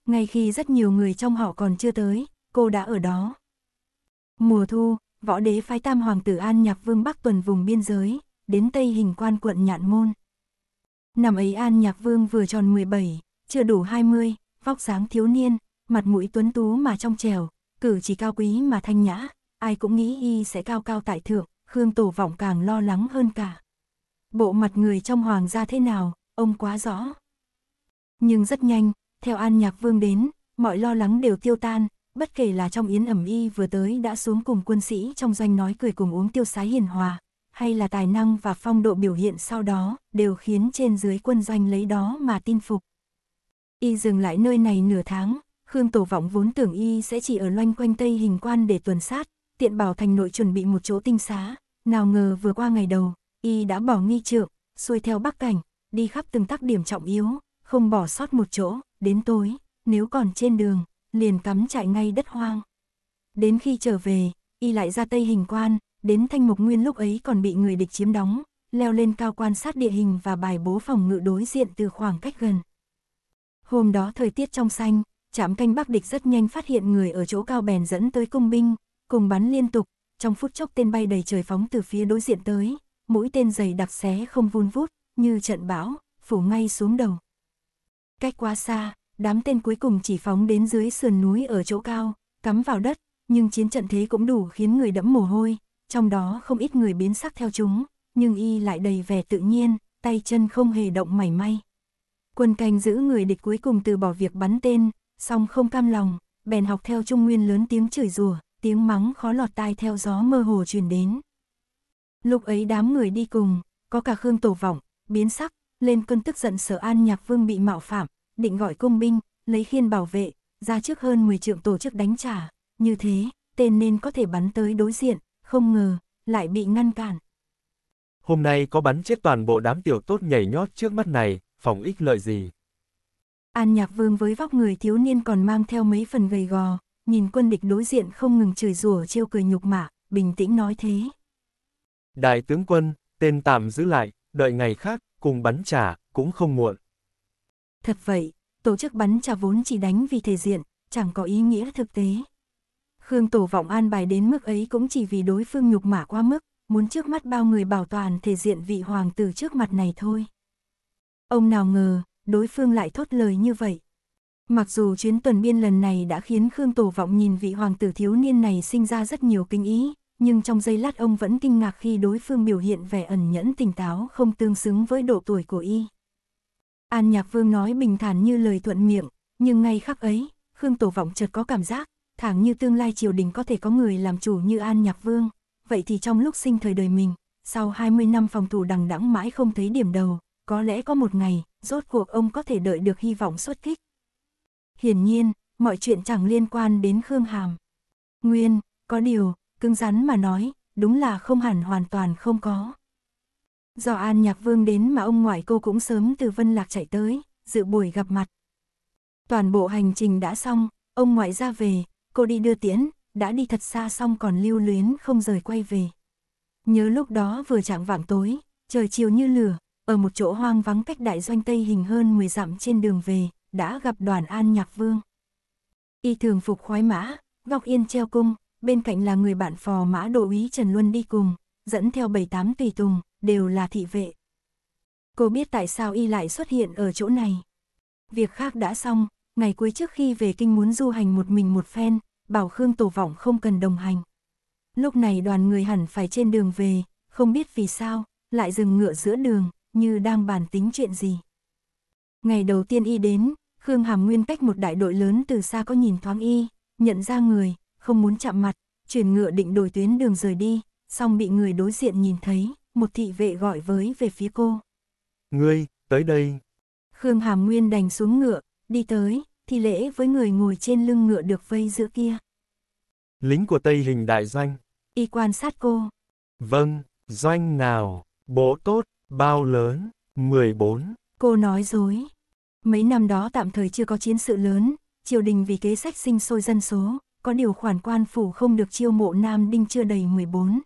ngay khi rất nhiều người trong họ còn chưa tới, cô đã ở đó. Mùa thu, võ đế phái tam hoàng tử An Nhạc Vương Bắc tuần vùng biên giới, đến Tây Hình Quan quận Nhạn Môn. Năm ấy An Nhạc Vương vừa tròn 17, chưa đủ 20, vóc dáng thiếu niên, mặt mũi tuấn tú mà trong trèo, cử chỉ cao quý mà thanh nhã, ai cũng nghĩ y sẽ cao cao tại thượng, Khương Tổ Vọng càng lo lắng hơn cả. Bộ mặt người trong hoàng gia thế nào, ông quá rõ. Nhưng rất nhanh, theo An Nhạc Vương đến, mọi lo lắng đều tiêu tan, bất kể là trong yến ẩm y vừa tới đã xuống cùng quân sĩ trong doanh nói cười cùng uống tiêu sái hiền hòa, hay là tài năng và phong độ biểu hiện sau đó, đều khiến trên dưới quân doanh lấy đó mà tin phục. Y dừng lại nơi này nửa tháng, Khương Tổ Vọng vốn tưởng Y sẽ chỉ ở loanh quanh Tây Hình Quan để tuần sát, tiện bảo thành nội chuẩn bị một chỗ tinh xá, nào ngờ vừa qua ngày đầu, Y đã bỏ nghi trượng, xuôi theo bắc cảnh, đi khắp từng tác điểm trọng yếu, không bỏ sót một chỗ đến tối, nếu còn trên đường, liền cắm chạy ngay đất hoang. Đến khi trở về, y lại ra Tây Hình Quan, đến Thanh Mục Nguyên lúc ấy còn bị người địch chiếm đóng, leo lên cao quan sát địa hình và bài bố phòng ngự đối diện từ khoảng cách gần. Hôm đó thời tiết trong xanh, chạm canh bắc địch rất nhanh phát hiện người ở chỗ cao bèn dẫn tới cung binh, cùng bắn liên tục, trong phút chốc tên bay đầy trời phóng từ phía đối diện tới, mũi tên dày đặc xé không vun vút, như trận bão, phủ ngay xuống đầu. Cách quá xa, đám tên cuối cùng chỉ phóng đến dưới sườn núi ở chỗ cao, cắm vào đất, nhưng chiến trận thế cũng đủ khiến người đẫm mồ hôi, trong đó không ít người biến sắc theo chúng, nhưng y lại đầy vẻ tự nhiên, tay chân không hề động mảy may. Quân canh giữ người địch cuối cùng từ bỏ việc bắn tên, song không cam lòng, bèn học theo Trung Nguyên lớn tiếng chửi rủa, tiếng mắng khó lọt tai theo gió mơ hồ truyền đến. Lúc ấy đám người đi cùng, có cả Khương Tổ Vọng, biến sắc, lên cơn tức giận sở an nhạc vương bị mạo phạm, định gọi công binh, lấy khiên bảo vệ, ra trước hơn 10 trượng tổ chức đánh trả. Như thế, tên nên có thể bắn tới đối diện, không ngờ, lại bị ngăn cản. Hôm nay có bắn chết toàn bộ đám tiểu tốt nhảy nhót trước mắt này, phòng ích lợi gì? An Nhạc Vương với vóc người thiếu niên còn mang theo mấy phần gầy gò, nhìn quân địch đối diện không ngừng chửi rủa trêu cười nhục mạ, bình tĩnh nói thế. Đại tướng quân, tên tạm giữ lại, đợi ngày khác, cùng bắn trả, cũng không muộn. Thật vậy, tổ chức bắn trả vốn chỉ đánh vì thể diện, chẳng có ý nghĩa thực tế. Khương Tổ vọng an bài đến mức ấy cũng chỉ vì đối phương nhục mạ quá mức, muốn trước mắt bao người bảo toàn thể diện vị hoàng tử trước mặt này thôi. Ông nào ngờ, đối phương lại thốt lời như vậy. Mặc dù chuyến tuần biên lần này đã khiến Khương Tổ Vọng nhìn vị hoàng tử thiếu niên này sinh ra rất nhiều kinh ý, nhưng trong giây lát ông vẫn kinh ngạc khi đối phương biểu hiện vẻ ẩn nhẫn tỉnh táo không tương xứng với độ tuổi của y. An Nhạc Vương nói bình thản như lời thuận miệng, nhưng ngay khắc ấy, Khương Tổ Vọng chợt có cảm giác, thẳng như tương lai triều đình có thể có người làm chủ như An Nhạc Vương, vậy thì trong lúc sinh thời đời mình, sau 20 năm phòng thủ đằng đẵng mãi không thấy điểm đầu, có lẽ có một ngày, rốt cuộc ông có thể đợi được hy vọng xuất kích. Hiển nhiên, mọi chuyện chẳng liên quan đến Khương Hàm. Nguyên, có điều, cứng rắn mà nói, đúng là không hẳn hoàn toàn không có. Do An Nhạc Vương đến mà ông ngoại cô cũng sớm từ Vân Lạc chạy tới, dự buổi gặp mặt. Toàn bộ hành trình đã xong, ông ngoại ra về, cô đi đưa tiễn, đã đi thật xa xong còn lưu luyến không rời quay về. Nhớ lúc đó vừa chạng vạng tối, trời chiều như lửa, ở một chỗ hoang vắng cách đại doanh Tây hình hơn 10 dặm trên đường về, đã gặp đoàn An Nhạc Vương. Y thường phục khoái mã, góc yên treo cung, bên cạnh là người bạn phò mã đô úy Trần Luân đi cùng, dẫn theo bảy tám tùy tùng, đều là thị vệ. Cô biết tại sao y lại xuất hiện ở chỗ này. Việc khác đã xong, ngày cuối trước khi về kinh muốn du hành một mình một phen, bảo Khương Tổ Vọng không cần đồng hành. Lúc này đoàn người hẳn phải trên đường về, không biết vì sao, lại dừng ngựa giữa đường, như đang bàn tính chuyện gì. Ngày đầu tiên y đến, Khương Hàm Nguyên cách một đại đội lớn từ xa có nhìn thoáng y, nhận ra người, không muốn chạm mặt, chuyển ngựa định đổi tuyến đường rời đi, xong bị người đối diện nhìn thấy, một thị vệ gọi với về phía cô. Ngươi, tới đây. Khương Hàm Nguyên đành xuống ngựa, đi tới, thi lễ với người ngồi trên lưng ngựa được vây giữa kia. Lính của Tây hình đại doanh. Y quan sát cô. Vâng, doanh nào, bộ tốt, bao lớn, 14. Cô nói dối. Mấy năm đó tạm thời chưa có chiến sự lớn, triều đình vì kế sách sinh sôi dân số, có điều khoản quan phủ không được chiêu mộ nam đinh chưa đầy 14.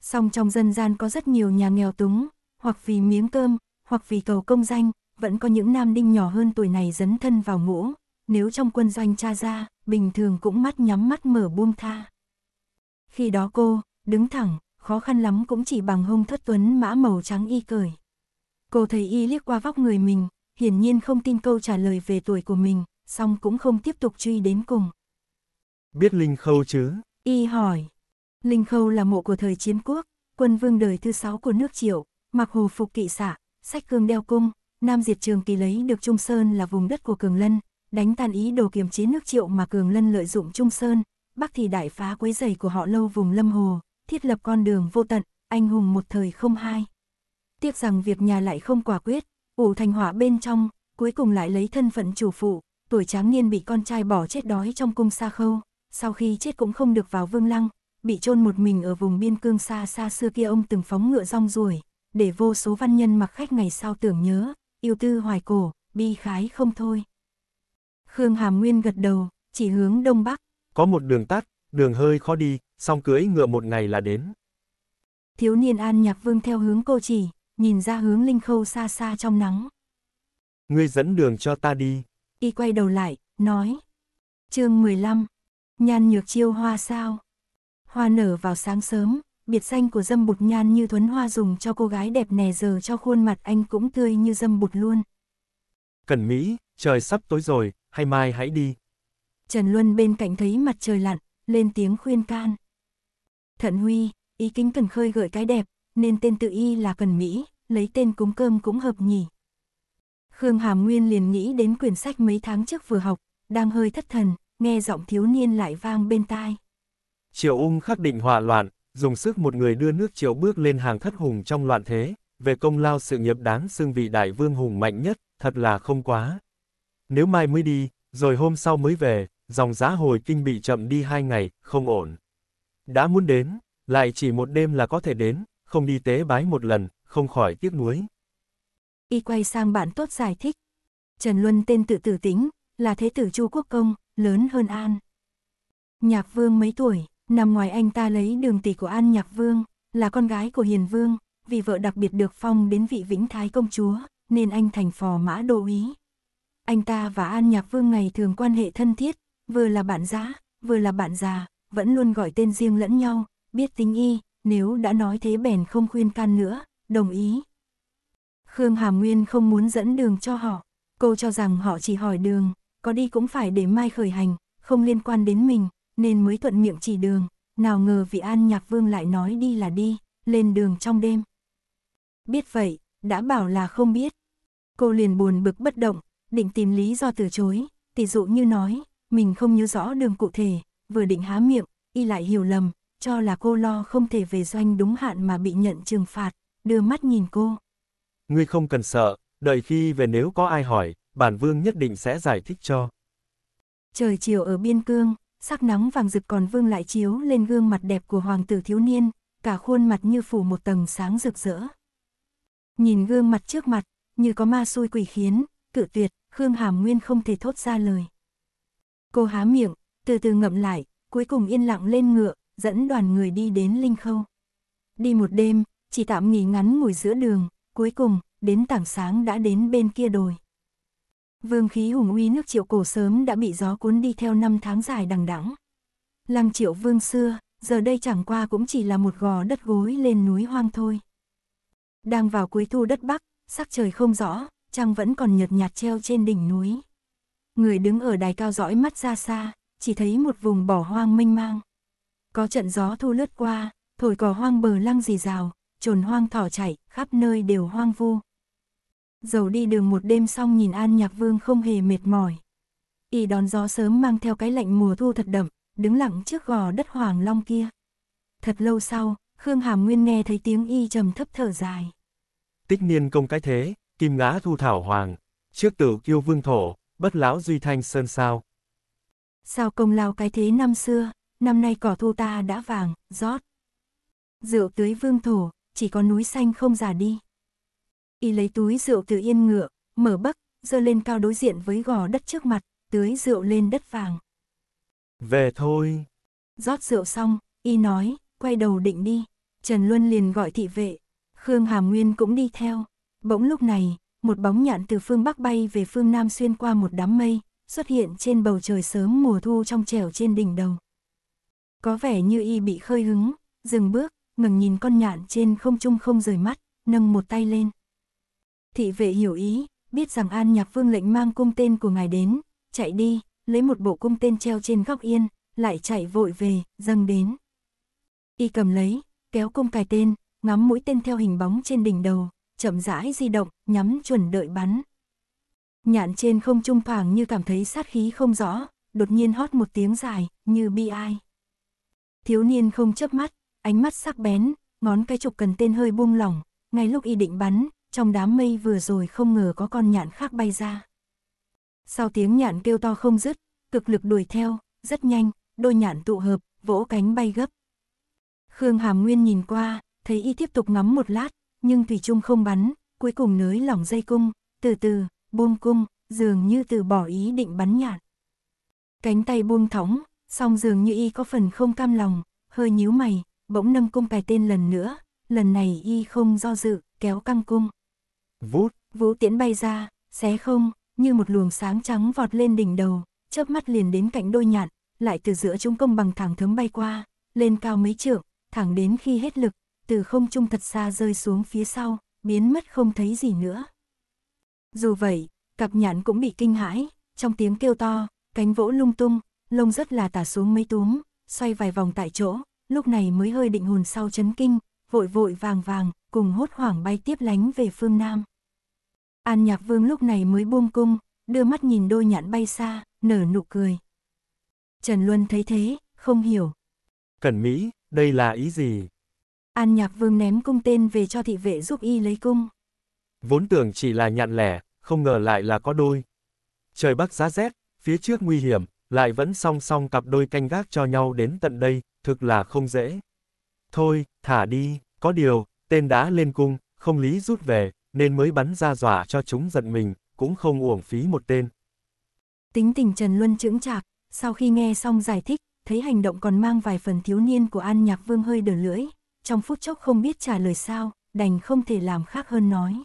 Song trong dân gian có rất nhiều nhà nghèo túng, hoặc vì miếng cơm, hoặc vì cầu công danh, vẫn có những nam đinh nhỏ hơn tuổi này dấn thân vào ngũ, nếu trong quân doanh cha ra, bình thường cũng mắt nhắm mắt mở buông tha. Khi đó cô, đứng thẳng, khó khăn lắm cũng chỉ bằng hông thất tuấn mã màu trắng y cười. Cô thấy y liếc qua vóc người mình, hiển nhiên không tin câu trả lời về tuổi của mình, song cũng không tiếp tục truy đến cùng. Biết Linh Khâu chứ? Y hỏi. Linh Khâu là mộ của thời chiến quốc, quân vương đời thứ sáu của nước Triệu, mặc hồ phục kỵ xạ, sách cương đeo cung, Nam Diệt Trường Kỳ lấy được Trung Sơn là vùng đất của Cường Lân, đánh tan ý đồ kiềm chế nước Triệu mà Cường Lân lợi dụng Trung Sơn, Bắc thì đại phá quấy giày của họ lâu vùng Lâm Hồ, thiết lập con đường vô tận, anh hùng một thời không hai. Tiếc rằng việc nhà lại không quả quyết, ủ thành hỏa bên trong, cuối cùng lại lấy thân phận chủ phụ, tuổi tráng niên bị con trai bỏ chết đói trong cung xa khâu sau khi chết cũng không được vào vương lăng, bị chôn một mình ở vùng biên cương xa xa xưa kia ông từng phóng ngựa rong ruổi, để vô số văn nhân mặc khách ngày sau tưởng nhớ, yêu tư hoài cổ, bi khái không thôi. Khương Hàm Nguyên gật đầu, chỉ hướng đông bắc. Có một đường tắt, đường hơi khó đi, song cưỡi ngựa một ngày là đến. Thiếu niên An Nhạc Vương theo hướng cô chỉ, nhìn ra hướng Linh Khâu xa xa trong nắng. Ngươi dẫn đường cho ta đi. Y quay đầu lại, nói. chương 15, Nhan nhược chiêu hoa sao? Hoa nở vào sáng sớm, biệt danh của dâm bụt nhan như thuấn hoa dùng cho cô gái đẹp nè giờ cho khuôn mặt anh cũng tươi như dâm bụt luôn. Cần Mỹ, trời sắp tối rồi, hay mai hãy đi. Trần Luân bên cạnh thấy mặt trời lặn, lên tiếng khuyên can. Thận Huy, ý kính cần khơi gợi cái đẹp, nên tên tự y là Cần Mỹ, lấy tên cúng cơm cũng hợp nhỉ. Khương Hàm Nguyên liền nghĩ đến quyển sách mấy tháng trước vừa học, đang hơi thất thần, nghe giọng thiếu niên lại vang bên tai. triều ung khắc định hòa loạn, dùng sức một người đưa nước triều bước lên hàng thất hùng trong loạn thế, về công lao sự nghiệp đáng xưng vị đại vương hùng mạnh nhất, thật là không quá. Nếu mai mới đi, rồi hôm sau mới về, dòng giá hồi kinh bị chậm đi hai ngày, không ổn. Đã muốn đến, lại chỉ một đêm là có thể đến, không đi tế bái một lần, không khỏi tiếc nuối. Y quay sang bạn tốt giải thích. Trần Luân tên tự tử tính, là thế tử Chu Quốc Công, lớn hơn An. Nhạc Vương mấy tuổi, nằm ngoài anh ta lấy đường tỷ của An Nhạc Vương, là con gái của Hiền Vương, vì vợ đặc biệt được phong đến vị Vĩnh Thái công chúa, nên anh thành phò mã đô ý. Anh ta và An Nhạc Vương ngày thường quan hệ thân thiết, vừa là bạn giã, vừa là bạn già, vẫn luôn gọi tên riêng lẫn nhau, biết tính y, nếu đã nói thế bèn không khuyên can nữa, đồng ý. Khương Hàm Nguyên không muốn dẫn đường cho họ, cô cho rằng họ chỉ hỏi đường, có đi cũng phải để mai khởi hành, không liên quan đến mình, nên mới thuận miệng chỉ đường, nào ngờ vị an nhạc vương lại nói đi là đi, lên đường trong đêm. Biết vậy, đã bảo là không biết. Cô liền buồn bực bất động, định tìm lý do từ chối, tỉ dụ như nói, mình không nhớ rõ đường cụ thể, vừa định há miệng, y lại hiểu lầm, cho là cô lo không thể về doanh đúng hạn mà bị nhận trừng phạt, đưa mắt nhìn cô. Ngươi không cần sợ, đợi khi về nếu có ai hỏi, bản vương nhất định sẽ giải thích cho. Trời chiều ở biên cương, sắc nắng vàng rực còn vương lại chiếu lên gương mặt đẹp của hoàng tử thiếu niên, cả khuôn mặt như phủ một tầng sáng rực rỡ. Nhìn gương mặt trước mặt, như có ma xui quỷ khiến, cự tuyệt, Khương Hàm Nguyên không thể thốt ra lời. Cô há miệng, từ từ ngậm lại, cuối cùng yên lặng lên ngựa, dẫn đoàn người đi đến Linh Khâu. Đi một đêm, chỉ tạm nghỉ ngắn ngủi giữa đường, cuối cùng, đến tảng sáng đã đến bên kia đồi. Vương khí hùng uy nước triệu cổ sớm đã bị gió cuốn đi theo năm tháng dài đằng đẵng. Lăng triệu vương xưa, giờ đây chẳng qua cũng chỉ là một gò đất gối lên núi hoang thôi. Đang vào cuối thu đất Bắc, sắc trời không rõ, trăng vẫn còn nhợt nhạt treo trên đỉnh núi. Người đứng ở đài cao dõi mắt ra xa, chỉ thấy một vùng bỏ hoang mênh mang. Có trận gió thu lướt qua, thổi cỏ hoang bờ lăng rì rào, trồn hoang thỏ chảy, khắp nơi đều hoang vu. Dầu đi đường một đêm xong nhìn An Nhạc Vương không hề mệt mỏi. Y đón gió sớm mang theo cái lạnh mùa thu thật đậm, đứng lặng trước gò đất Hoàng Long kia. Thật lâu sau, Khương Hàm Nguyên nghe thấy tiếng Y trầm thấp thở dài. Tích niên công cái thế, kim ngã thu thảo hoàng, trước tử kiêu vương thổ, bất lão duy thanh sơn sao. Sao công lao cái thế năm xưa, năm nay cỏ thu ta đã vàng, rót. Rượu tưới vương thổ, chỉ có núi xanh không già đi y lấy túi rượu từ yên ngựa, mở bấc, dơ lên cao đối diện với gò đất trước mặt, tưới rượu lên đất vàng. Về thôi. rót rượu xong, y nói, quay đầu định đi. Trần Luân liền gọi thị vệ, Khương Hàm Nguyên cũng đi theo. Bỗng lúc này, một bóng nhạn từ phương Bắc bay về phương Nam xuyên qua một đám mây, xuất hiện trên bầu trời sớm mùa thu trong trẻo trên đỉnh đầu. Có vẻ như y bị khơi hứng, dừng bước, ngừng nhìn con nhạn trên không trung không rời mắt, nâng một tay lên thị vệ hiểu ý, biết rằng An Nhạc Vương lệnh mang cung tên của ngài đến, chạy đi, lấy một bộ cung tên treo trên góc yên, lại chạy vội về, dâng đến. Y cầm lấy, kéo cung cài tên, ngắm mũi tên theo hình bóng trên đỉnh đầu, chậm rãi di động, nhắm chuẩn đợi bắn. Nhạn trên không trung phảng như cảm thấy sát khí không rõ, đột nhiên hót một tiếng dài, như bi ai. Thiếu niên không chớp mắt, ánh mắt sắc bén, ngón cái chụp cần tên hơi buông lỏng, ngay lúc y định bắn, trong đám mây vừa rồi không ngờ có con nhạn khác bay ra. Sau tiếng nhạn kêu to không dứt, cực lực đuổi theo, rất nhanh, đôi nhạn tụ hợp, vỗ cánh bay gấp. Khương Hàm Nguyên nhìn qua, thấy y tiếp tục ngắm một lát, nhưng Thủy Trung không bắn, cuối cùng nới lỏng dây cung, từ từ, buông cung, dường như từ bỏ ý định bắn nhạn. Cánh tay buông thõng, song dường như y có phần không cam lòng, hơi nhíu mày, bỗng nâng cung cài tên lần nữa, lần này y không do dự, kéo căng cung. Vút, Vũ Tiễn bay ra, xé không, như một luồng sáng trắng vọt lên đỉnh đầu, chớp mắt liền đến cạnh đôi nhạn, lại từ giữa trung công bằng thẳng thớm bay qua, lên cao mấy trượng, thẳng đến khi hết lực, từ không trung thật xa rơi xuống phía sau, biến mất không thấy gì nữa. Dù vậy, cặp nhạn cũng bị kinh hãi, trong tiếng kêu to, cánh vỗ lung tung, lông rất là tả xuống mấy túm, xoay vài vòng tại chỗ, lúc này mới hơi định hồn sau chấn kinh, vội vội vàng vàng, cùng hốt hoảng bay tiếp lánh về phương Nam. An Nhạc Vương lúc này mới buông cung, đưa mắt nhìn đôi nhãn bay xa, nở nụ cười. Trần Luân thấy thế, không hiểu. Cẩn Mỹ, đây là ý gì? An Nhạc Vương ném cung tên về cho thị vệ giúp y lấy cung. Vốn tưởng chỉ là nhạn lẻ, không ngờ lại là có đôi. Trời bắc giá rét, phía trước nguy hiểm, lại vẫn song song cặp đôi canh gác cho nhau đến tận đây, thực là không dễ. Thôi, thả đi, có điều, tên đã lên cung, không lý rút về, nên mới bắn ra dọa cho chúng giận mình, cũng không uổng phí một tên. Tính tình Trần Luân chững chạc, sau khi nghe xong giải thích, thấy hành động còn mang vài phần thiếu niên của An Nhạc Vương hơi đờ lưỡi, trong phút chốc không biết trả lời sao, đành không thể làm khác hơn nói.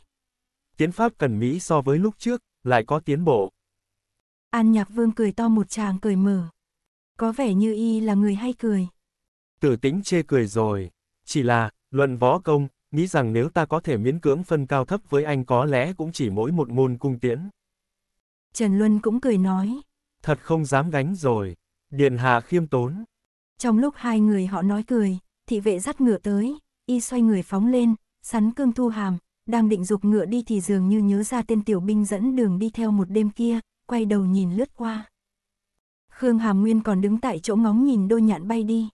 Tiến pháp cần Mỹ so với lúc trước, lại có tiến bộ. An Nhạc Vương cười to một tràng cười mở. Có vẻ như y là người hay cười. Tử tính chê cười rồi, chỉ là, luận võ công, nghĩ rằng nếu ta có thể miễn cưỡng phân cao thấp với anh có lẽ cũng chỉ mỗi một môn cung tiễn. Trần Luân cũng cười nói. Thật không dám gánh rồi, Điện Hạ khiêm tốn. Trong lúc hai người họ nói cười, thị vệ dắt ngựa tới, y xoay người phóng lên, sắn cương thu hàm, đang định dục ngựa đi thì dường như nhớ ra tên tiểu binh dẫn đường đi theo một đêm kia, quay đầu nhìn lướt qua. Khương Hàm Nguyên còn đứng tại chỗ ngóng nhìn đôi nhạn bay đi.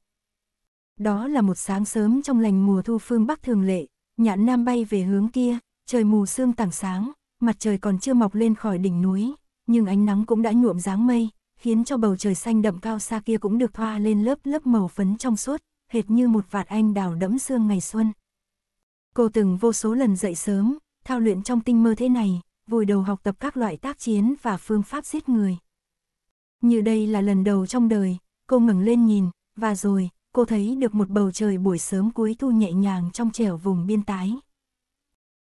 Đó là một sáng sớm trong lành mùa thu phương Bắc thường lệ, nhãn nam bay về hướng kia, trời mù sương tảng sáng, mặt trời còn chưa mọc lên khỏi đỉnh núi, nhưng ánh nắng cũng đã nhuộm dáng mây, khiến cho bầu trời xanh đậm cao xa kia cũng được thoa lên lớp lớp màu phấn trong suốt, hệt như một vạt anh đào đẫm sương ngày xuân. Cô từng vô số lần dậy sớm, thao luyện trong tinh mơ thế này, vùi đầu học tập các loại tác chiến và phương pháp giết người. Như đây là lần đầu trong đời, cô ngẩng lên nhìn, và rồi, cô thấy được một bầu trời buổi sớm cuối thu nhẹ nhàng trong trẻo vùng biên tái.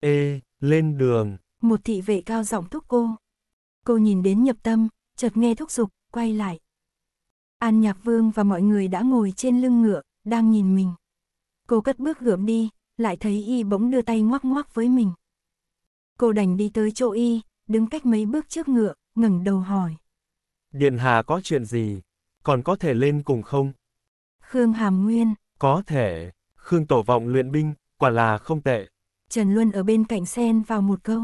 Ê, lên đường. Một thị vệ cao giọng thúc cô. Cô nhìn đến nhập tâm, chợt nghe thúc giục, quay lại. An Nhạc Vương và mọi người đã ngồi trên lưng ngựa, đang nhìn mình. Cô cất bước gượm đi, lại thấy y bỗng đưa tay ngoắc ngoắc với mình. Cô đành đi tới chỗ y, đứng cách mấy bước trước ngựa, ngẩng đầu hỏi. Điện Hà có chuyện gì? Còn có thể lên cùng không? Khương Hàm Nguyên. Có thể, Khương Tổ Vọng luyện binh, quả là không tệ. Trần Luân ở bên cạnh xen vào một câu.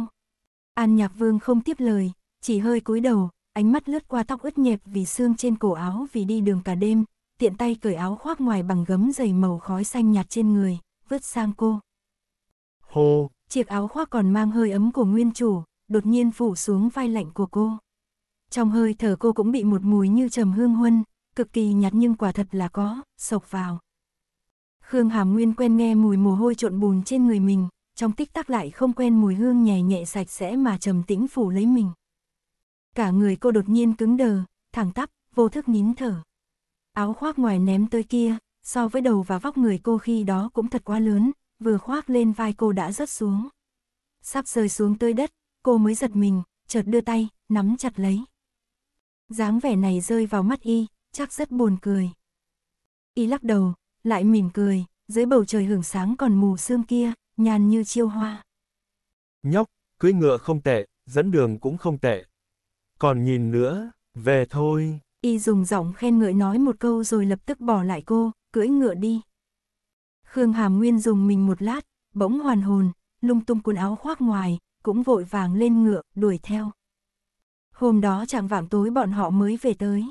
An Nhạc Vương không tiếp lời, chỉ hơi cúi đầu, ánh mắt lướt qua tóc ướt nhẹp vì xương trên cổ áo vì đi đường cả đêm, tiện tay cởi áo khoác ngoài bằng gấm dày màu khói xanh nhạt trên người, vứt sang cô. Hô! Chiếc áo khoác còn mang hơi ấm của nguyên chủ, đột nhiên phủ xuống vai lạnh của cô. Trong hơi thở cô cũng bị một mùi như trầm hương huân, cực kỳ nhạt nhưng quả thật là có, sộc vào. Khương Hàm Nguyên quen nghe mùi mồ hôi trộn bùn trên người mình, trong tích tắc lại không quen mùi hương nhẹ nhẹ sạch sẽ mà trầm tĩnh phủ lấy mình. Cả người cô đột nhiên cứng đờ, thẳng tắp, vô thức nín thở. Áo khoác ngoài ném tới kia, so với đầu và vóc người cô khi đó cũng thật quá lớn, vừa khoác lên vai cô đã rớt xuống. Sắp rơi xuống tới đất, cô mới giật mình, chợt đưa tay, nắm chặt lấy. dáng vẻ này rơi vào mắt y, chắc rất buồn cười. Y lắc đầu, lại mỉm cười, dưới bầu trời hưởng sáng còn mù sương kia, nhàn như chiêu hoa. Nhóc, cưỡi ngựa không tệ, dẫn đường cũng không tệ. Còn nhìn nữa, về thôi. Y dùng giọng khen ngợi nói một câu rồi lập tức bỏ lại cô, cưỡi ngựa đi. Khương Hàm Nguyên dùng mình một lát, bỗng hoàn hồn, lung tung quần áo khoác ngoài, cũng vội vàng lên ngựa, đuổi theo. Hôm đó chẳng vạng tối bọn họ mới về tới.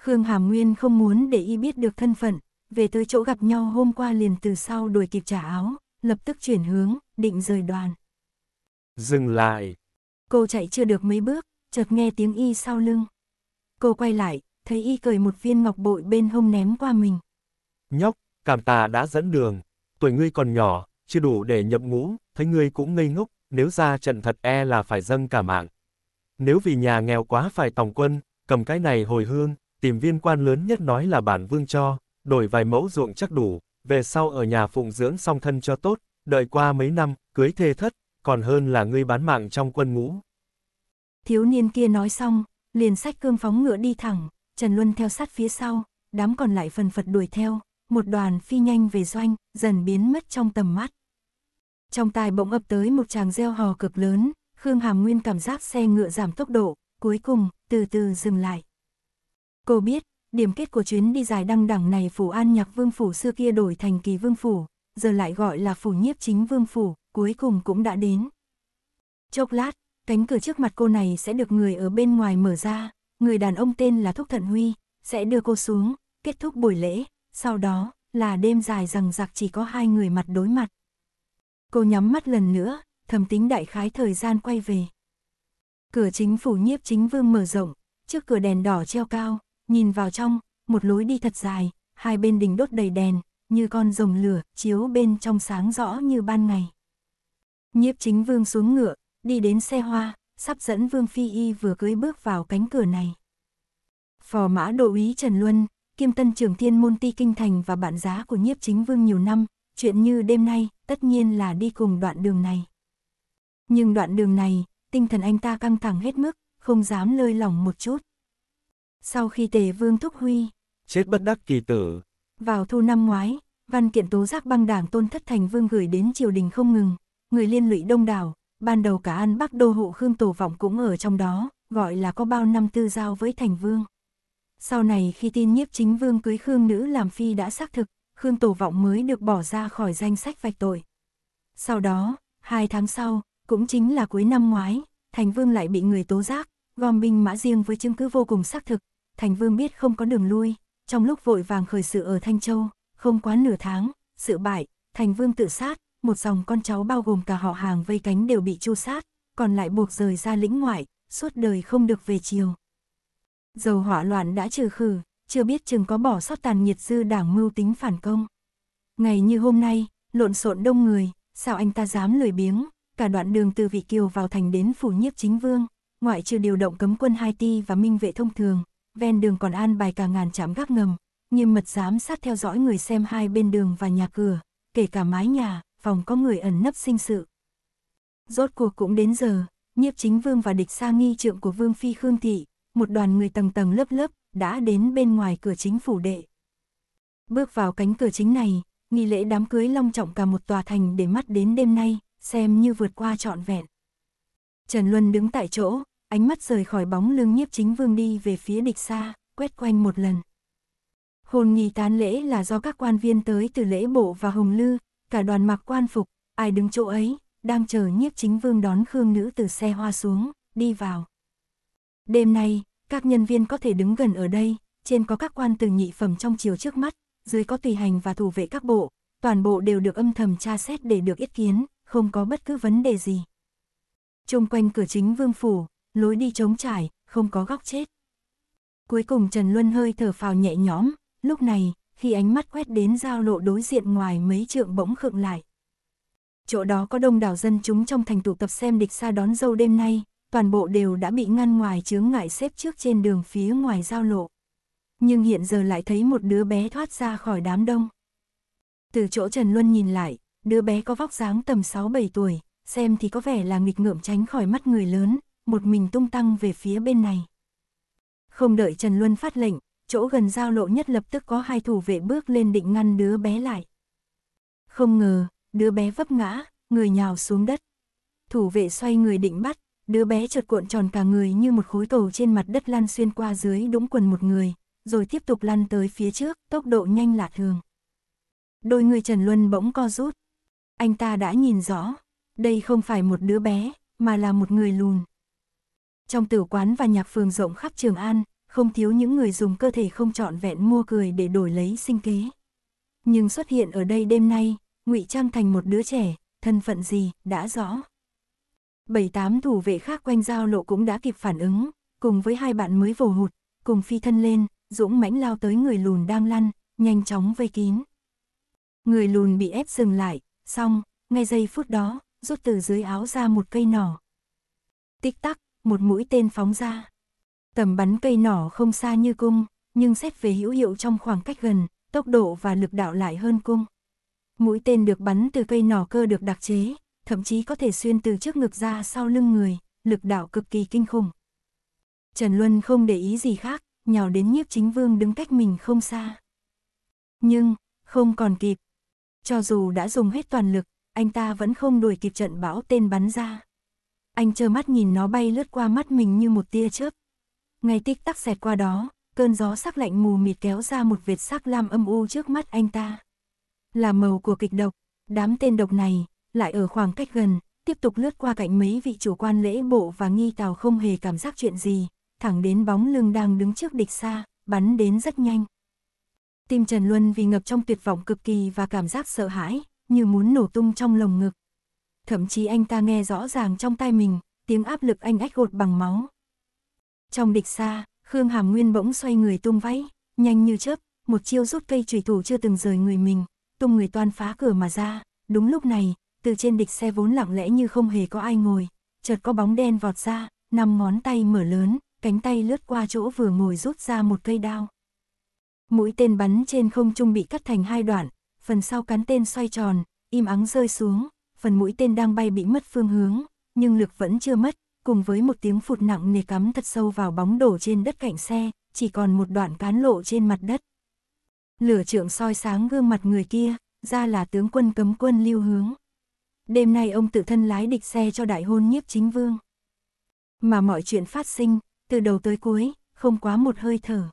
Khương Hàm Nguyên không muốn để y biết được thân phận, về tới chỗ gặp nhau hôm qua liền từ sau đuổi kịp trả áo, lập tức chuyển hướng, định rời đoàn. Dừng lại. Cô chạy chưa được mấy bước, chợt nghe tiếng y sau lưng. Cô quay lại, thấy y cởi một viên ngọc bội bên hông ném qua mình. Nhóc, cảm tà đã dẫn đường, tuổi ngươi còn nhỏ, chưa đủ để nhập ngũ, thấy ngươi cũng ngây ngốc, nếu ra trận thật e là phải dâng cả mạng. Nếu vì nhà nghèo quá phải tòng quân, cầm cái này hồi hương, tìm viên quan lớn nhất nói là bản vương cho, đổi vài mẫu ruộng chắc đủ, về sau ở nhà phụng dưỡng song thân cho tốt, đợi qua mấy năm, cưới thê thất, còn hơn là ngươi bán mạng trong quân ngũ. Thiếu niên kia nói xong, liền sách cương phóng ngựa đi thẳng, Trần Luân theo sát phía sau, đám còn lại phần phật đuổi theo, một đoàn phi nhanh về doanh, dần biến mất trong tầm mắt. Trong tài bỗng ập tới một chàng gieo hò cực lớn, Khương Hàm Nguyên cảm giác xe ngựa giảm tốc độ, cuối cùng, từ từ dừng lại. Cô biết, điểm kết của chuyến đi dài đăng đẳng này phủ an nhạc vương phủ xưa kia đổi thành kỳ vương phủ, giờ lại gọi là phủ nhiếp chính vương phủ, cuối cùng cũng đã đến. Chốc lát, cánh cửa trước mặt cô này sẽ được người ở bên ngoài mở ra, người đàn ông tên là Thúc Thận Huy, sẽ đưa cô xuống, kết thúc buổi lễ, sau đó là đêm dài rằng giặc chỉ có hai người mặt đối mặt. Cô nhắm mắt lần nữa, thầm tính đại khái thời gian quay về. Cửa chính phủ nhiếp chính vương mở rộng, trước cửa đèn đỏ treo cao, nhìn vào trong, một lối đi thật dài, hai bên đỉnh đốt đầy đèn, như con rồng lửa, chiếu bên trong sáng rõ như ban ngày. Nhiếp chính vương xuống ngựa, đi đến xe hoa, sắp dẫn vương phi y vừa cưới bước vào cánh cửa này. Phò mã đô úy Trần Luân, kiêm tân trưởng thiên môn ti kinh thành và bạn giá của nhiếp chính vương nhiều năm, chuyện như đêm nay tất nhiên là đi cùng đoạn đường này. Nhưng đoạn đường này, tinh thần anh ta căng thẳng hết mức, không dám lơi lỏng một chút. Sau khi tề vương thúc huy, chết bất đắc kỳ tử. Vào thu năm ngoái, văn kiện tố giác băng đảng tôn thất thành vương gửi đến triều đình không ngừng, người liên lụy đông đảo, ban đầu cả an bắc đô hộ khương tổ vọng cũng ở trong đó, gọi là có bao năm tư giao với thành vương. Sau này khi tin nhiếp chính vương cưới khương nữ làm phi đã xác thực, khương tổ vọng mới được bỏ ra khỏi danh sách vạch tội. Sau đó, hai tháng sau, cũng chính là cuối năm ngoái, thành vương lại bị người tố giác, gom binh mã riêng với chứng cứ vô cùng xác thực, Thành Vương biết không có đường lui, trong lúc vội vàng khởi sự ở Thanh Châu, không quá nửa tháng, sự bại, Thành Vương tự sát, một dòng con cháu bao gồm cả họ hàng vây cánh đều bị chu sát, còn lại buộc rời ra lĩnh ngoại, suốt đời không được về chiều. Dầu hỏa loạn đã trừ khử, chưa biết chừng có bỏ sót tàn nhiệt dư đảng mưu tính phản công. Ngày như hôm nay, lộn xộn đông người, sao anh ta dám lười biếng, cả đoạn đường từ Vị Kiều vào thành đến phủ nhiếp chính vương, ngoại trừ điều động cấm quân Haiti và minh vệ thông thường, ven đường còn an bài cả ngàn trạm gác ngầm, nghiêm mật giám sát theo dõi người xem hai bên đường và nhà cửa, kể cả mái nhà, phòng có người ẩn nấp sinh sự. Rốt cuộc cũng đến giờ, nhiếp chính vương và địch sa nghi trượng của vương phi Khương Thị, một đoàn người tầng tầng lớp lớp, đã đến bên ngoài cửa chính phủ đệ. Bước vào cánh cửa chính này, nghi lễ đám cưới long trọng cả một tòa thành để mắt đến đêm nay, xem như vượt qua trọn vẹn. Trần Luân đứng tại chỗ, ánh mắt rời khỏi bóng lưng nhiếp chính vương đi về phía địch xa, quét quanh một lần. Hồn nghi tán lễ là do các quan viên tới từ lễ bộ và hồng lư, cả đoàn mặc quan phục, ai đứng chỗ ấy, đang chờ nhiếp chính vương đón khương nữ từ xe hoa xuống, đi vào. Đêm nay, các nhân viên có thể đứng gần ở đây, trên có các quan từ nhị phẩm trong chiều trước mắt, dưới có tùy hành và thủ vệ các bộ, toàn bộ đều được âm thầm tra xét để được ý kiến, không có bất cứ vấn đề gì. Trung quanh cửa chính vương phủ, lối đi trống trải, không có góc chết. Cuối cùng Trần Luân hơi thở phào nhẹ nhõm, lúc này, khi ánh mắt quét đến giao lộ đối diện ngoài mấy trượng bỗng khựng lại. Chỗ đó có đông đảo dân chúng trong thành tụ tập xem địch xa đón dâu đêm nay, toàn bộ đều đã bị ngăn ngoài chướng ngại xếp trước trên đường phía ngoài giao lộ. Nhưng hiện giờ lại thấy một đứa bé thoát ra khỏi đám đông. Từ chỗ Trần Luân nhìn lại, đứa bé có vóc dáng tầm 6-7 tuổi, xem thì có vẻ là nghịch ngợm tránh khỏi mắt người lớn, một mình tung tăng về phía bên này. Không đợi Trần Luân phát lệnh, chỗ gần giao lộ nhất lập tức có hai thủ vệ bước lên định ngăn đứa bé lại. Không ngờ, đứa bé vấp ngã, người nhào xuống đất. Thủ vệ xoay người định bắt, đứa bé chợt cuộn tròn cả người như một khối cầu trên mặt đất lăn xuyên qua dưới đũng quần một người, rồi tiếp tục lăn tới phía trước, tốc độ nhanh lạ thường. Đôi người Trần Luân bỗng co rút. Anh ta đã nhìn rõ, đây không phải một đứa bé, mà là một người lùn trong tử quán và nhạc phường rộng khắp Trường An, không thiếu những người dùng cơ thể không trọn vẹn mua cười để đổi lấy sinh kế. Nhưng xuất hiện ở đây đêm nay, ngụy trang thành một đứa trẻ, thân phận gì, đã rõ. Bảy tám thủ vệ khác quanh giao lộ cũng đã kịp phản ứng, cùng với hai bạn mới vồ hụt, cùng phi thân lên, dũng mãnh lao tới người lùn đang lăn, nhanh chóng vây kín. Người lùn bị ép dừng lại, xong, ngay giây phút đó, rút từ dưới áo ra một cây nỏ. Tích tắc, một mũi tên phóng ra. Tầm bắn cây nỏ không xa như cung, nhưng xét về hữu hiệu trong khoảng cách gần, tốc độ và lực đạo lại hơn cung. Mũi tên được bắn từ cây nỏ cơ được đặc chế, thậm chí có thể xuyên từ trước ngực ra sau lưng người, lực đạo cực kỳ kinh khủng. Trần Luân không để ý gì khác, nhào đến nhiếp chính vương đứng cách mình không xa. Nhưng, không còn kịp. Cho dù đã dùng hết toàn lực, anh ta vẫn không đuổi kịp trận bão tên bắn ra anh trơ mắt nhìn nó bay lướt qua mắt mình như một tia chớp. Ngay tích tắc xẹt qua đó, cơn gió sắc lạnh mù mịt kéo ra một vệt sắc lam âm u trước mắt anh ta. Là màu của kịch độc, đám tên độc này, lại ở khoảng cách gần, tiếp tục lướt qua cạnh mấy vị chủ quan lễ bộ và nghi tào không hề cảm giác chuyện gì, thẳng đến bóng lưng đang đứng trước địch xa, bắn đến rất nhanh. Tim Trần Luân vì ngập trong tuyệt vọng cực kỳ và cảm giác sợ hãi, như muốn nổ tung trong lồng ngực, thậm chí anh ta nghe rõ ràng trong tai mình, tiếng áp lực anh ách gột bằng máu. Trong địch xa, Khương Hàm Nguyên bỗng xoay người tung váy, nhanh như chớp, một chiêu rút cây chùy thủ chưa từng rời người mình, tung người toan phá cửa mà ra, đúng lúc này, từ trên địch xe vốn lặng lẽ như không hề có ai ngồi, chợt có bóng đen vọt ra, năm ngón tay mở lớn, cánh tay lướt qua chỗ vừa ngồi rút ra một cây đao. Mũi tên bắn trên không trung bị cắt thành hai đoạn, phần sau cán tên xoay tròn, im ắng rơi xuống, phần mũi tên đang bay bị mất phương hướng, nhưng lực vẫn chưa mất, cùng với một tiếng phụt nặng nề cắm thật sâu vào bóng đổ trên đất cạnh xe, chỉ còn một đoạn cán lộ trên mặt đất. Lửa trượng soi sáng gương mặt người kia, ra là tướng quân cấm quân lưu hướng. Đêm nay ông tự thân lái địch xe cho đại hôn nhiếp chính vương. Mà mọi chuyện phát sinh, từ đầu tới cuối, không quá một hơi thở.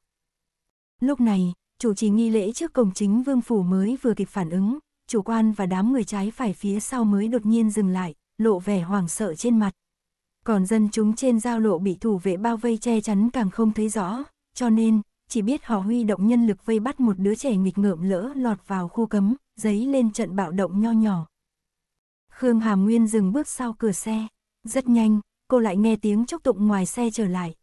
Lúc này, chủ trì nghi lễ trước cổng chính vương phủ mới vừa kịp phản ứng, chủ quan và đám người trái phải phía sau mới đột nhiên dừng lại, lộ vẻ hoảng sợ trên mặt. Còn dân chúng trên giao lộ bị thủ vệ bao vây che chắn càng không thấy rõ, cho nên, chỉ biết họ huy động nhân lực vây bắt một đứa trẻ nghịch ngợm lỡ lọt vào khu cấm, giấy lên trận bạo động nho nhỏ. Khương Hàm Nguyên dừng bước sau cửa xe, rất nhanh, cô lại nghe tiếng chốc tụng ngoài xe trở lại.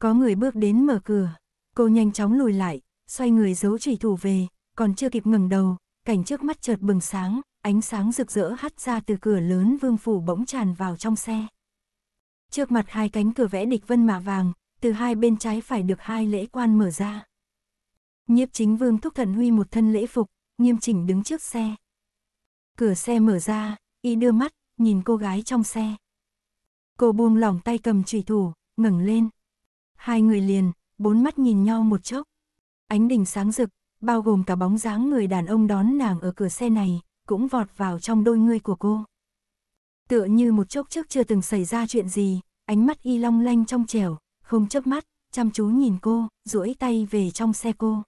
Có người bước đến mở cửa, cô nhanh chóng lùi lại, xoay người giấu chỉ thủ về, còn chưa kịp ngẩng đầu, cảnh trước mắt chợt bừng sáng, ánh sáng rực rỡ hắt ra từ cửa lớn vương phủ bỗng tràn vào trong xe. Trước mặt hai cánh cửa vẽ địch vân mạ vàng, từ hai bên trái phải được hai lễ quan mở ra. Nhiếp chính vương thúc thần huy một thân lễ phục, nghiêm chỉnh đứng trước xe. Cửa xe mở ra, y đưa mắt, nhìn cô gái trong xe. Cô buông lỏng tay cầm trùy thủ, ngẩng lên. Hai người liền, bốn mắt nhìn nhau một chốc. Ánh đỉnh sáng rực, bao gồm cả bóng dáng người đàn ông đón nàng ở cửa xe này, cũng vọt vào trong đôi ngươi của cô. Tựa như một chốc trước chưa từng xảy ra chuyện gì, ánh mắt y long lanh trong trẻo, không chớp mắt, chăm chú nhìn cô, duỗi tay về trong xe cô.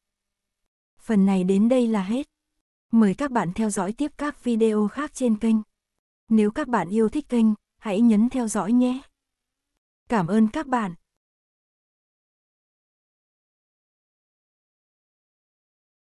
Phần này đến đây là hết. Mời các bạn theo dõi tiếp các video khác trên kênh. Nếu các bạn yêu thích kênh, hãy nhấn theo dõi nhé. Cảm ơn các bạn.